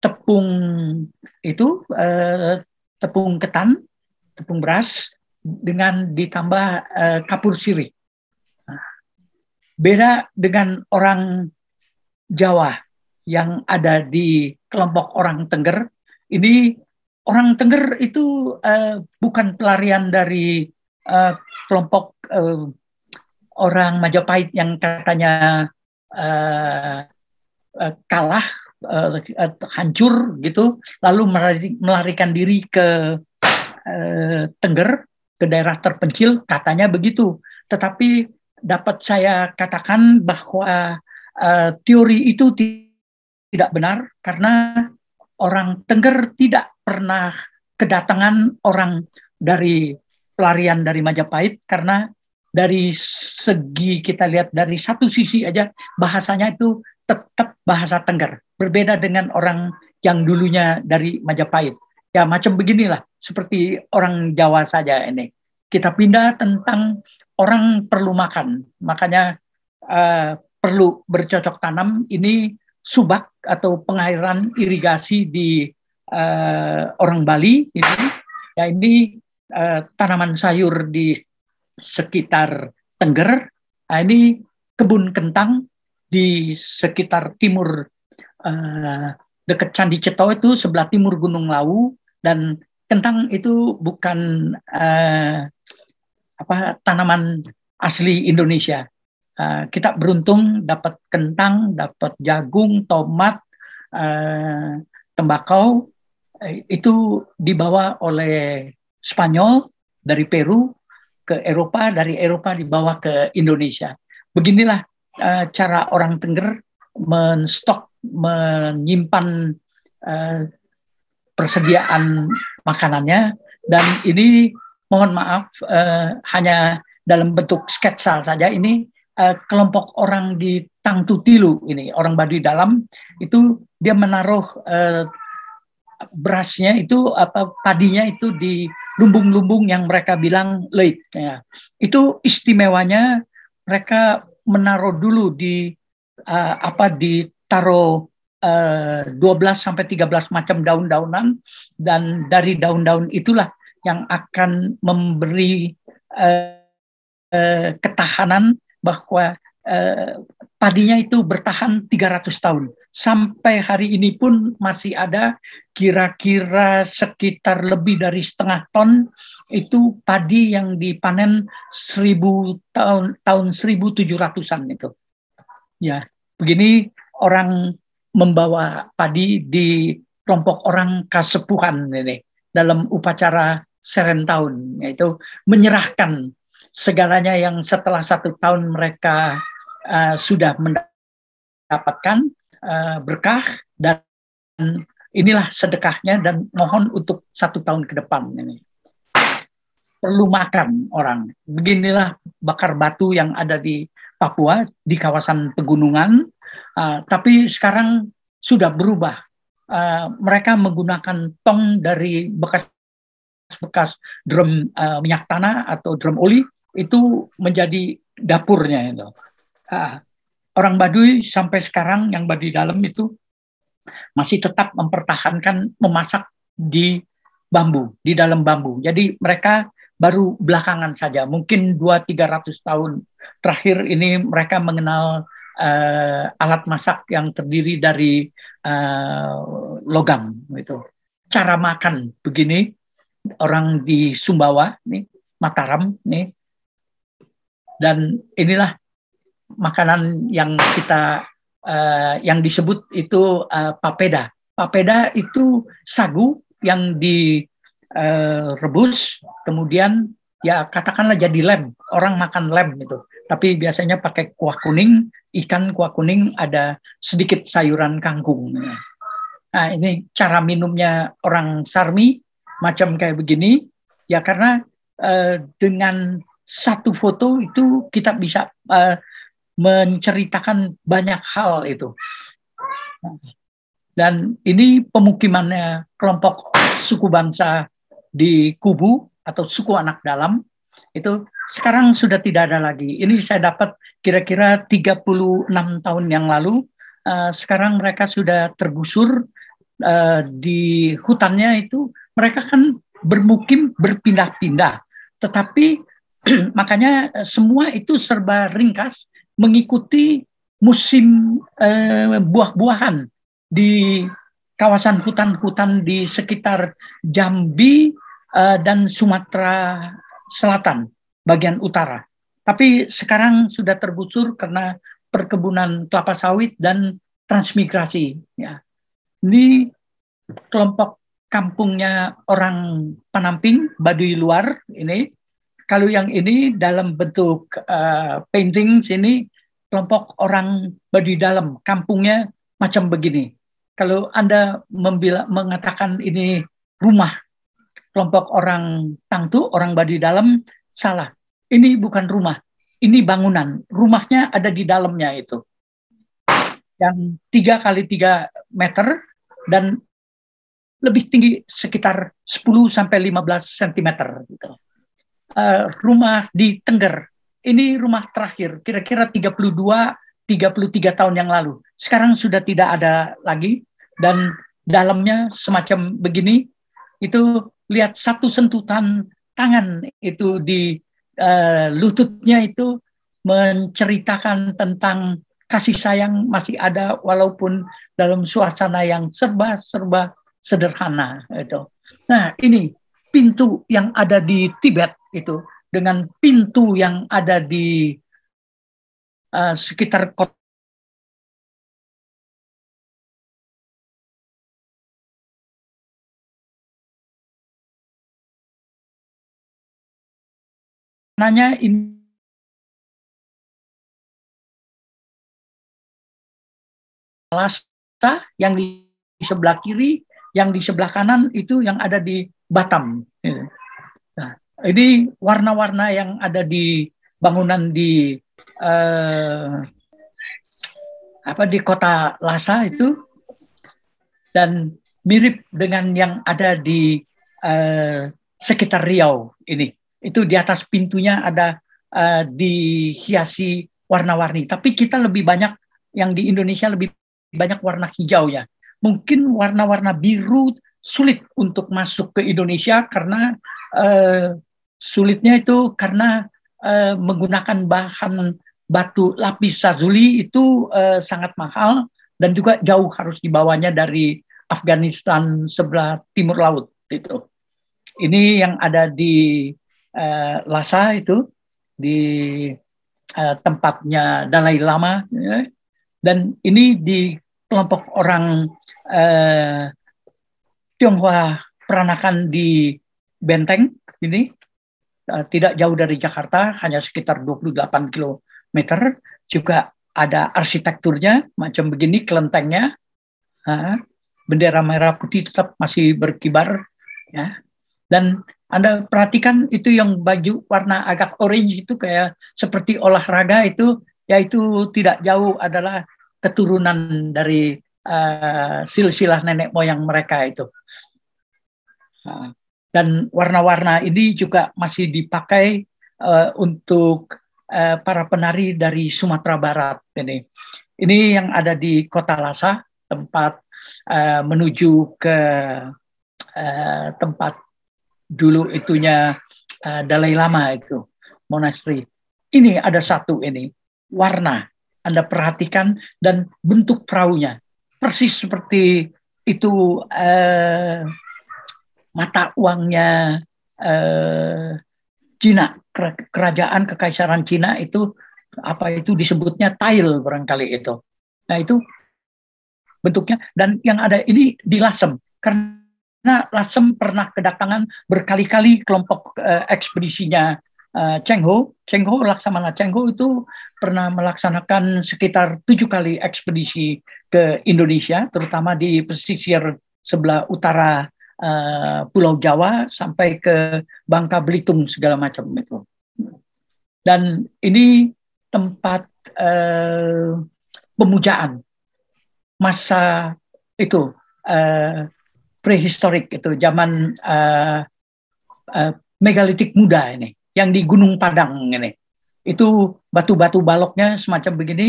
Speaker 2: tepung itu eh, tepung ketan, tepung beras dengan ditambah eh, kapur sirih Beda dengan orang Jawa yang ada di kelompok orang Tengger, ini orang Tengger itu uh, bukan pelarian dari uh, kelompok uh, orang Majapahit yang katanya uh, uh, kalah, uh, uh, hancur gitu, lalu melarikan diri ke uh, Tengger, ke daerah terpencil, katanya begitu. Tetapi dapat saya katakan bahwa uh, teori itu tidak benar karena orang Tengger tidak pernah kedatangan orang dari pelarian dari Majapahit karena dari segi kita lihat dari satu sisi aja bahasanya itu tetap bahasa Tengger berbeda dengan orang yang dulunya dari Majapahit ya macam beginilah seperti orang Jawa saja ini kita pindah tentang orang perlu makan. Makanya uh, perlu bercocok tanam ini subak atau pengairan irigasi di uh, orang Bali ini ya ini uh, tanaman sayur di sekitar Tengger. Nah, ini kebun kentang di sekitar timur uh, dekat Candi Ceto itu sebelah timur Gunung Lawu dan kentang itu bukan uh, apa tanaman asli Indonesia. Uh, kita beruntung dapat kentang, dapat jagung, tomat, uh, tembakau eh, itu dibawa oleh Spanyol dari Peru ke Eropa, dari Eropa dibawa ke Indonesia. Beginilah uh, cara orang Tengger menstok, menyimpan uh, persediaan makanannya dan ini mohon maaf uh, hanya dalam bentuk sketsa saja ini uh, kelompok orang di Tangtu ini orang Baduy dalam itu dia menaruh uh, berasnya itu apa padinya itu di lumbung-lumbung yang mereka bilang leit ya. Itu istimewanya mereka menaruh dulu di uh, apa di taro uh, 12 sampai 13 macam daun-daunan dan dari daun-daun itulah yang akan memberi uh, uh, ketahanan bahwa uh, padinya itu bertahan 300 tahun. Sampai hari ini pun masih ada kira-kira sekitar lebih dari setengah ton itu padi yang dipanen 1000 tahun tahun 1700-an itu. Ya, begini orang membawa padi di kelompok orang kasepuhan ini dalam upacara Serentahun, yaitu menyerahkan segalanya yang setelah satu tahun mereka uh, sudah mendapatkan uh, berkah dan inilah sedekahnya dan mohon untuk satu tahun ke depan ini perlu makan orang beginilah bakar batu yang ada di Papua di kawasan pegunungan uh, tapi sekarang sudah berubah uh, mereka menggunakan tong dari bekas bekas drum uh, minyak tanah atau drum oli itu menjadi dapurnya itu. Uh, orang Baduy sampai sekarang yang Baduy dalam itu masih tetap mempertahankan memasak di bambu, di dalam bambu. Jadi mereka baru belakangan saja, mungkin 2-300 tahun terakhir ini mereka mengenal uh, alat masak yang terdiri dari uh, logam gitu. Cara makan begini orang di Sumbawa nih Mataram nih dan inilah makanan yang kita uh, yang disebut itu uh, papeda papeda itu sagu yang direbus eh, kemudian ya katakanlah jadi lem orang makan lem itu tapi biasanya pakai kuah kuning ikan kuah kuning ada sedikit sayuran kangkung nah ini cara minumnya orang Sarmi macam kayak begini ya karena uh, dengan satu foto itu kita bisa uh, menceritakan banyak hal itu dan ini pemukimannya kelompok suku bangsa di Kubu atau suku anak dalam itu sekarang sudah tidak ada lagi. Ini saya dapat kira-kira 36 tahun yang lalu. Uh, sekarang mereka sudah tergusur uh, di hutannya itu mereka kan bermukim berpindah-pindah. Tetapi makanya eh, semua itu serba ringkas mengikuti musim eh, buah-buahan di kawasan hutan-hutan di sekitar Jambi eh, dan Sumatera Selatan bagian utara. Tapi sekarang sudah tergusur karena perkebunan kelapa sawit dan transmigrasi. Ya. Ini kelompok kampungnya orang Penamping, Baduy luar ini. Kalau yang ini dalam bentuk uh, painting sini kelompok orang Baduy dalam, kampungnya macam begini. Kalau Anda membila, mengatakan ini rumah kelompok orang Tangtu, orang Baduy dalam, salah. Ini bukan rumah, ini bangunan. Rumahnya ada di dalamnya itu. Yang tiga kali tiga meter dan lebih tinggi sekitar 10 sampai 15 cm gitu. Uh, rumah di Tengger. Ini rumah terakhir kira-kira 32 33 tahun yang lalu. Sekarang sudah tidak ada lagi dan dalamnya semacam begini itu lihat satu sentuhan tangan itu di uh, lututnya itu menceritakan tentang kasih sayang masih ada walaupun dalam suasana yang serba serba sederhana itu. Nah, ini pintu yang ada di Tibet itu dengan pintu yang ada di uh, sekitar kota nanya ini yang di sebelah kiri yang di sebelah kanan itu yang ada di Batam. Nah, ini warna-warna yang ada di bangunan di eh, apa di kota Lhasa itu dan mirip dengan yang ada di eh, sekitar Riau ini. Itu di atas pintunya ada eh, dihiasi warna-warni. Tapi kita lebih banyak yang di Indonesia lebih banyak warna hijau ya mungkin warna-warna biru sulit untuk masuk ke Indonesia karena uh, sulitnya itu karena uh, menggunakan bahan batu lapis lazuli itu uh, sangat mahal dan juga jauh harus dibawanya dari Afghanistan sebelah timur laut itu. Ini yang ada di uh, Lhasa itu di uh, tempatnya Dalai Lama ya. dan ini di kelompok orang eh, Tionghoa peranakan di Benteng ini eh, tidak jauh dari Jakarta hanya sekitar 28 km juga ada arsitekturnya macam begini kelentengnya ha, ah, bendera merah putih tetap masih berkibar ya dan anda perhatikan itu yang baju warna agak orange itu kayak seperti olahraga itu yaitu tidak jauh adalah keturunan dari uh, silsilah nenek moyang mereka itu. Nah, dan warna-warna ini juga masih dipakai uh, untuk uh, para penari dari Sumatera Barat ini. Ini yang ada di Kota Lhasa, tempat uh, menuju ke uh, tempat dulu itunya uh, Dalai Lama itu, monasri Ini ada satu ini, warna anda perhatikan dan bentuk perahunya persis seperti itu eh, mata uangnya eh, Cina kerajaan kekaisaran Cina itu apa itu disebutnya tail barangkali itu nah itu bentuknya dan yang ada ini di Lasem karena Lasem pernah kedatangan berkali-kali kelompok eh, ekspedisinya Uh, Cheng Ho, Cheng Ho Laksamana Cheng Ho itu pernah melaksanakan sekitar tujuh kali ekspedisi ke Indonesia, terutama di pesisir sebelah utara uh, Pulau Jawa sampai ke Bangka Belitung segala macam itu. Dan ini tempat uh, pemujaan masa itu uh, prehistorik itu zaman uh, uh, megalitik muda ini yang di Gunung Padang ini. Itu batu-batu baloknya semacam begini,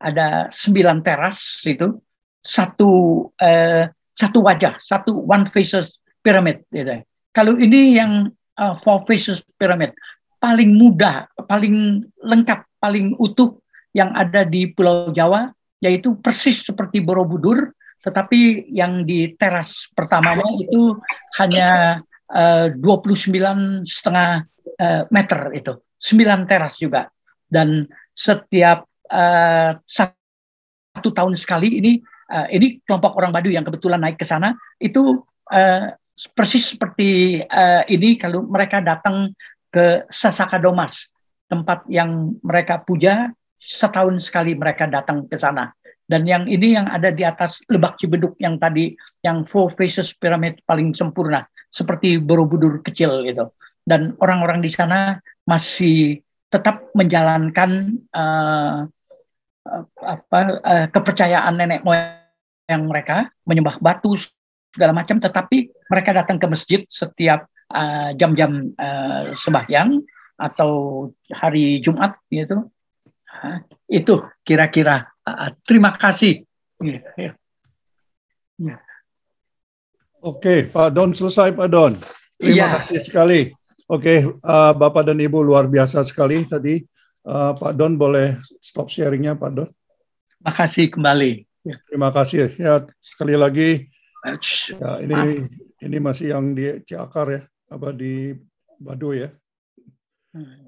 Speaker 2: ada sembilan teras itu, satu eh, satu wajah, satu one faces pyramid. Gitu. Kalau ini yang uh, four faces pyramid, paling mudah, paling lengkap, paling utuh yang ada di Pulau Jawa, yaitu persis seperti Borobudur, tetapi yang di teras pertamanya itu hanya 29 eh, setengah eh, meter itu, 9 teras juga. Dan setiap uh, satu tahun sekali ini uh, ini kelompok orang Baduy yang kebetulan naik ke sana itu uh, persis seperti uh, ini kalau mereka datang ke Sasaka Domas, tempat yang mereka puja setahun sekali mereka datang ke sana. Dan yang ini yang ada di atas Lebak Cibeduk yang tadi, yang Four Faces Pyramid paling sempurna seperti Borobudur kecil gitu. Dan orang-orang di sana masih tetap menjalankan uh, apa uh, kepercayaan nenek moyang mereka menyembah batu segala macam tetapi mereka datang ke masjid setiap eh, jam-jam uh, sembahyang atau hari Jumat gitu. Uh, itu kira-kira uh, terima kasih. Yeah, yeah. Yeah.
Speaker 3: Oke, Pak Don selesai Pak Don. Terima ya. kasih sekali. Oke, uh, Bapak dan Ibu luar biasa sekali tadi. Uh, Pak Don boleh stop sharingnya Pak Don. Terima kasih kembali. Ya. Terima kasih ya sekali lagi. Ya, ini ini masih yang di Cakar ya, apa di Badu ya. Hmm.